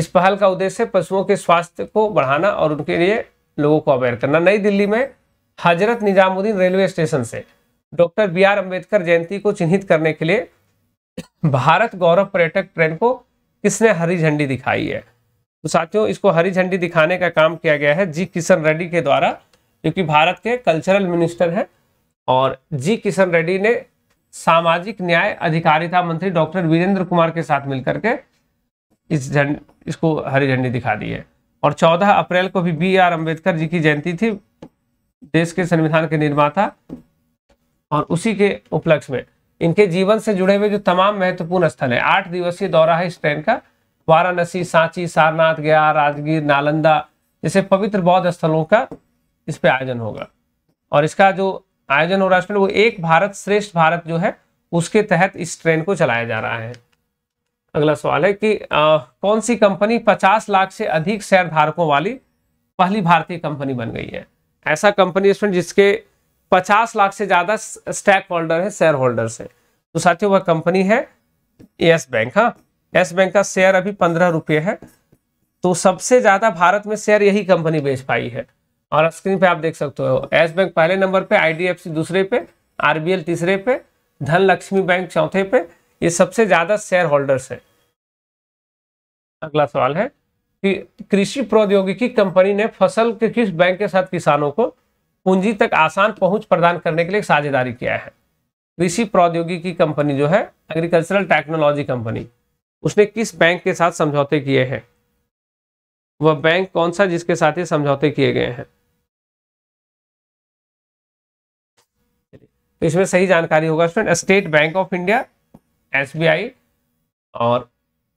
इस पहल का उद्देश्य पशुओं के स्वास्थ्य को बढ़ाना और उनके लिए लोगों को अवेयर करना नई दिल्ली में हजरत निजामुद्दीन रेलवे स्टेशन से doctor B R Ambedkar Jayanti को चिन्हित करने के लिए भारत गौरव पर्यटक ट्रेन को किसने हरी झंडी दिखाई है तो साथियों इसको हरी झंडी दिखाने का काम किया गया है जी किशन रेड्डी के द्वारा क्योंकि भारत के कल्चरल मिनिस्टर हैं और जी किशन रेड्डी ने सामाजिक न्याय अधिकारिता मंत्री डॉक्टर वीरेंद्र कुमार के साथ मिलकर के इस झंड इसको हरी झंडी दिखा दी है और 14 अप्रैल को भी बी आर अम्बेडकर जी की जयंती थी देश के संविधान के निर्माता और उसी के उपलक्ष्य में इनके जीवन से जुड़े हुए जो तमाम महत्वपूर्ण स्थल है आठ दिवसीय दौरा है इस ट्रेन का वाराणसी सांची सारनाथ गया राजगीर नालंदा जैसे पवित्र बौद्ध स्थलों का इस पे आयोजन होगा और इसका जो आयोजन हो रहा है वो एक भारत श्रेष्ठ भारत जो है उसके तहत इस ट्रेन को चलाया जा रहा है अगला सवाल है कि आ, कौन सी कंपनी 50 लाख से अधिक शेयर धारकों वाली पहली भारतीय कंपनी बन गई है ऐसा कंपनी जिसके पचास लाख से ज्यादा स्टैक होल्डर है शेयर होल्डर से तो साथियों वह कंपनी है यस बैंक हाँ यस बैंक का शेयर अभी पंद्रह रुपये है तो सबसे ज्यादा भारत में शेयर यही कंपनी बेच पाई है और स्क्रीन पे आप देख सकते हो एस बैंक पहले नंबर पे आईडीएफसी दूसरे पे आरबीएल तीसरे पे धन लक्ष्मी बैंक चौथे पे ये सबसे ज्यादा शेयर होल्डर्स है अगला सवाल है कि कृषि प्रौद्योगिकी कंपनी ने फसल के किस बैंक के साथ किसानों को पूंजी तक आसान पहुंच प्रदान करने के लिए साझेदारी किया है कृषि प्रौद्योगिकी कंपनी जो है एग्रीकल्चरल टेक्नोलॉजी कंपनी उसने किस बैंक के साथ समझौते किए हैं वह बैंक कौन सा जिसके साथ ये समझौते किए गए हैं तो इसमें सही जानकारी होगा student State Bank of India SBI और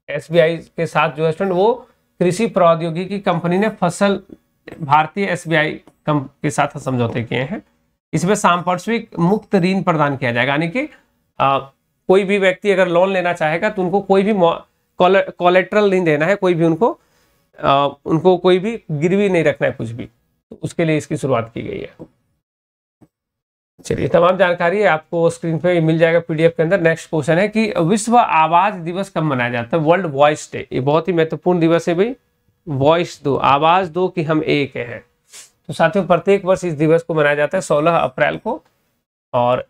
एसबीआई के साथ जो है स्टूडेंट वो कृषि प्रौद्योगिकी कंपनी ने फसल भारतीय एसबीआई कम के साथ समझौते किए हैं इसमें सांपार्श्विक मुक्त ऋण प्रदान किया जाएगा यानी कि कोई भी व्यक्ति अगर लोन लेना चाहेगा तो उनको कोई भी कोलेट्रल नहीं देना है कोई भी उनको आ, उनको कोई भी गिरवी नहीं रखना है कुछ भी तो उसके लिए इसकी शुरुआत की गई है चलिए तमाम जानकारी आपको स्क्रीन पे मिल जाएगा पीडीएफ के अंदर नेक्स्ट क्वेश्चन है कि विश्व आवाज दिवस कब मनाया जाता है वर्ल्ड वॉइस डे ये बहुत ही महत्वपूर्ण दिवस है भाई वॉइस दो आवाज दो कि हम एक हैं तो साथियों प्रत्येक वर्ष इस दिवस को मनाया जाता है सोलह अप्रैल को और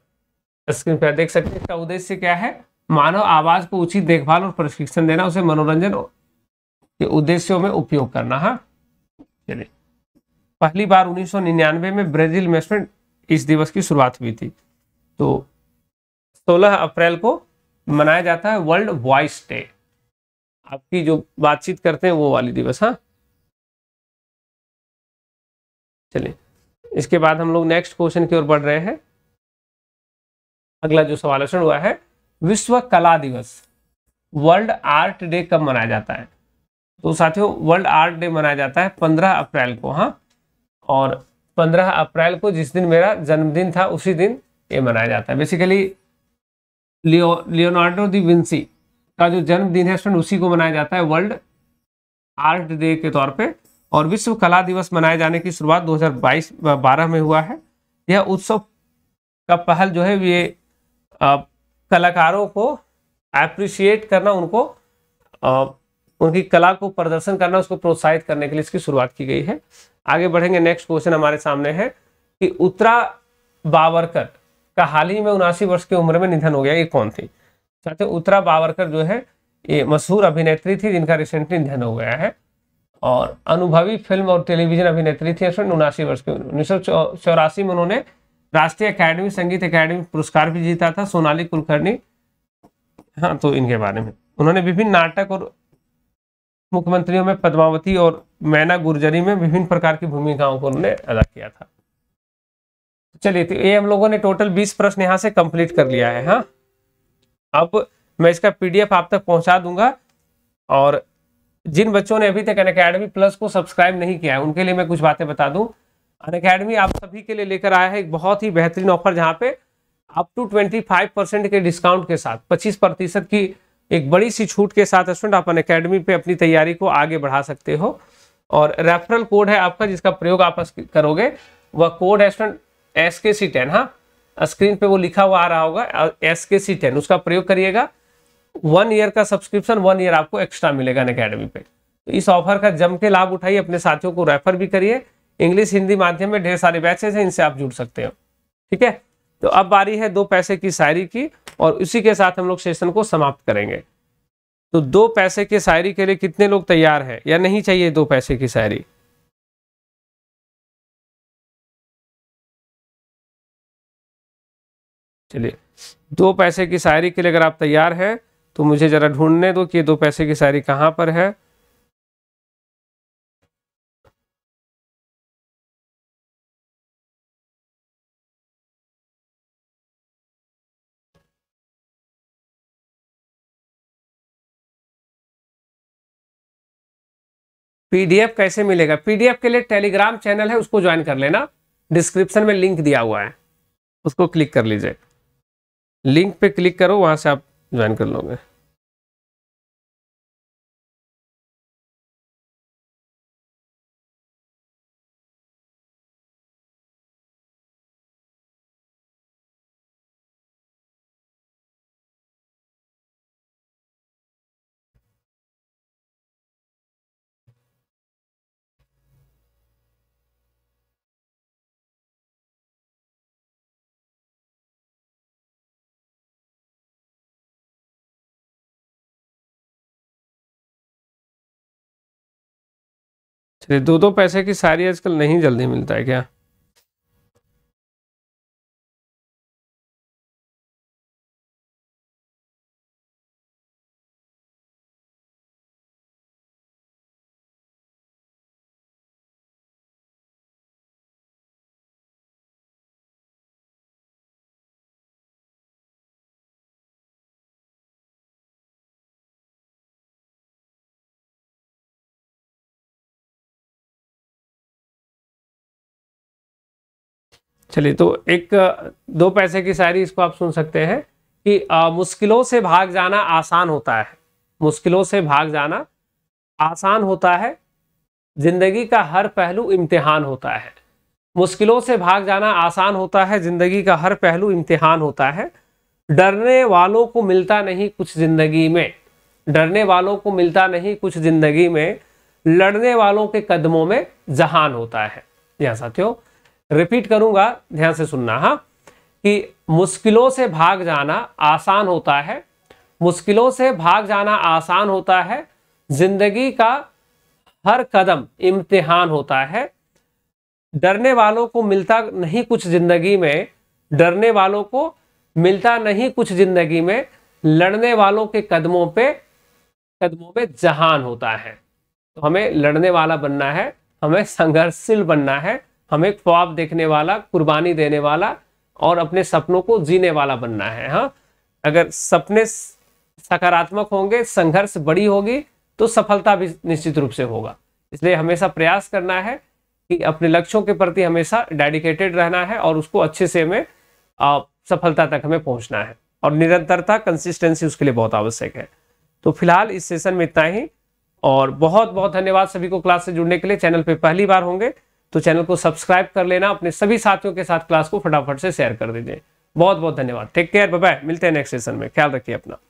स्क्रीन पर देख सकते हैं इसका उद्देश्य क्या है मानव आवाज को उचित देखभाल और प्रशिक्षण देना उसे मनोरंजन के उद्देश्यों में उपयोग करना है हाँ, चलिए पहली बार 1999 में ब्राजील में इस दिवस की शुरुआत हुई थी तो 16 अप्रैल को मनाया जाता है वर्ल्ड वॉइस डे आपकी जो बातचीत करते हैं वो वाली दिवस हाँ चलिए इसके बाद हम लोग नेक्स्ट क्वेश्चन की ओर बढ़ रहे हैं अगला जो सवाल क्वेश्चन हुआ है विश्व कला दिवस वर्ल्ड आर्ट डे कब मनाया जाता है तो साथियों वर्ल्ड आर्ट डे मनाया जाता है पंद्रह अप्रैल को हाँ और पंद्रह अप्रैल को जिस दिन मेरा जन्मदिन था उसी दिन ये मनाया जाता है basically Leo Leonardo da Vinci का जो जन्मदिन है उसी को मनाया जाता है वर्ल्ड आर्ट डे के तौर पे और विश्व कला दिवस मनाए जाने की शुरुआत 2022 12 में हुआ है यह उत्सव का पहल जो है ये आ, कलाकारों को एप्रिशिएट करना उनको आ, उनकी कला को प्रदर्शन करना उसको प्रोत्साहित करने के लिए इसकी शुरुआत की गई है आगे बढ़ेंगे नेक्स्ट क्वेश्चन हमारे सामने है कि उत्तरा बावरकर का हाल ही में उनासी वर्ष की उम्र में निधन हो गया ये कौन थी साथ उत्तरा बावरकर जो है ये मशहूर अभिनेत्री थी जिनका रिसेंटली निधन हो गया है और अनुभवी फिल्म और टेलीविजन अभिनेत्री थी उनासी वर्ष की उन्नीस सौ में उन्होंने राष्ट्रीय अकेडमी संगीत अकेडमी पुरस्कार भी जीता था सोनाली कुलकर्णी हाँ तो इनके बारे में उन्होंने विभिन्न नाटक और मुख्यमंत्रियों में पद्मावती और मैना गुर्जरी में विभिन्न प्रकार की भूमिकाओं को उन्होंने अदा किया था चलिए तो ये हम लोगों ने टोटल 20 प्रश्न यहाँ से कंप्लीट कर लिया है हाँ अब मैं इसका पीडीएफ आप तक पहुंचा दूंगा और जिन बच्चों ने अभी तक अन अकेडमी प्लस को सब्सक्राइब नहीं किया है उनके लिए मैं कुछ बातें बता दूं अन अकेडमी आप सभी के लिए लेकर आया है एक बहुत ही बेहतरीन ऑफर जहां पे अप टू 25 परसेंट के डिस्काउंट के साथ 25 प्रतिशत की एक बड़ी सी छूट के साथ स्टूडेंट आप अन अकेडमी पे अपनी तैयारी को आगे बढ़ा सकते हो और रेफरल कोड है आपका जिसका प्रयोग आप करोगे वह कोड है स्टूडेंट एस के सी टेन हाँ स्क्रीन पर वो लिखा हुआ आ रहा होगा एस सी टेन उसका प्रयोग करिएगा वन ईयर का सब्सक्रिप्शन वन ईयर आपको एक्स्ट्रा मिलेगा अन अकेडमी पे तो इस ऑफर का जम के लाभ उठाइए अपने साथियों को रेफर भी करिए इंग्लिश हिंदी माध्यम में ढेर सारे बैचेज हैं इनसे आप जुड़ सकते हो ठीक है तो अब बारी है दो पैसे की शायरी की और उसी के साथ हम लोग सेशन को समाप्त करेंगे तो दो पैसे की शायरी के लिए कितने लोग तैयार हैं या नहीं चाहिए दो पैसे की शायरी चलिए दो पैसे की शायरी के लिए अगर आप तैयार हैं तो मुझे ज़रा ढूंढने दो कि दो पैसे की साड़ी कहां पर है पीडीएफ कैसे मिलेगा पीडीएफ के लिए टेलीग्राम चैनल है उसको ज्वाइन कर लेना डिस्क्रिप्शन में लिंक दिया हुआ है उसको क्लिक कर लीजिए लिंक पे क्लिक करो वहां से आप ज्वाइन कर लोगे चलिए दो दो पैसे की सारी आजकल नहीं जल्दी मिलता है क्या चलिए तो एक दो पैसे की शायरी इसको आप सुन सकते हैं कि आ, मुश्किलों से भाग जाना आसान होता है मुश्किलों से भाग जाना आसान होता है जिंदगी का हर पहलू इम्तिहान होता है मुश्किलों से भाग जाना आसान होता है जिंदगी का हर पहलू इम्तिहान होता है डरने वालों को मिलता नहीं कुछ जिंदगी में डरने वालों को मिलता नहीं कुछ जिंदगी में लड़ने वालों के कदमों में जहान होता है यहाँ साथियों रिपीट करूंगा ध्यान से सुनना हाँ कि मुश्किलों से भाग जाना आसान होता है मुश्किलों से भाग जाना आसान होता है जिंदगी का हर कदम इम्तिहान होता है डरने वालों को मिलता नहीं कुछ जिंदगी में डरने वालों को मिलता नहीं कुछ जिंदगी में लड़ने वालों के कदमों पे कदमों पे जहान होता है तो हमें लड़ने वाला बनना है हमें संघर्षशील बनना है हमें ख्वाब देखने वाला कुर्बानी देने वाला और अपने सपनों को जीने वाला बनना है हाँ अगर सपने सकारात्मक होंगे संघर्ष बड़ी होगी तो सफलता भी निश्चित रूप से होगा इसलिए हमेशा प्रयास करना है कि अपने लक्ष्यों के प्रति हमेशा डेडिकेटेड रहना है और उसको अच्छे से हमें सफलता तक हमें पहुंचना है और निरंतरता कंसिस्टेंसी उसके लिए बहुत आवश्यक है तो फिलहाल इस सेशन में इतना ही और बहुत बहुत धन्यवाद सभी को क्लास से जुड़ने के लिए चैनल पर पहली बार होंगे तो चैनल को सब्सक्राइब कर लेना अपने सभी साथियों के साथ क्लास को फटाफट से शेयर कर दीजिए बहुत बहुत धन्यवाद टेक केयर बाय मिलते हैं नेक्स्ट सेशन में ख्याल रखिए अपना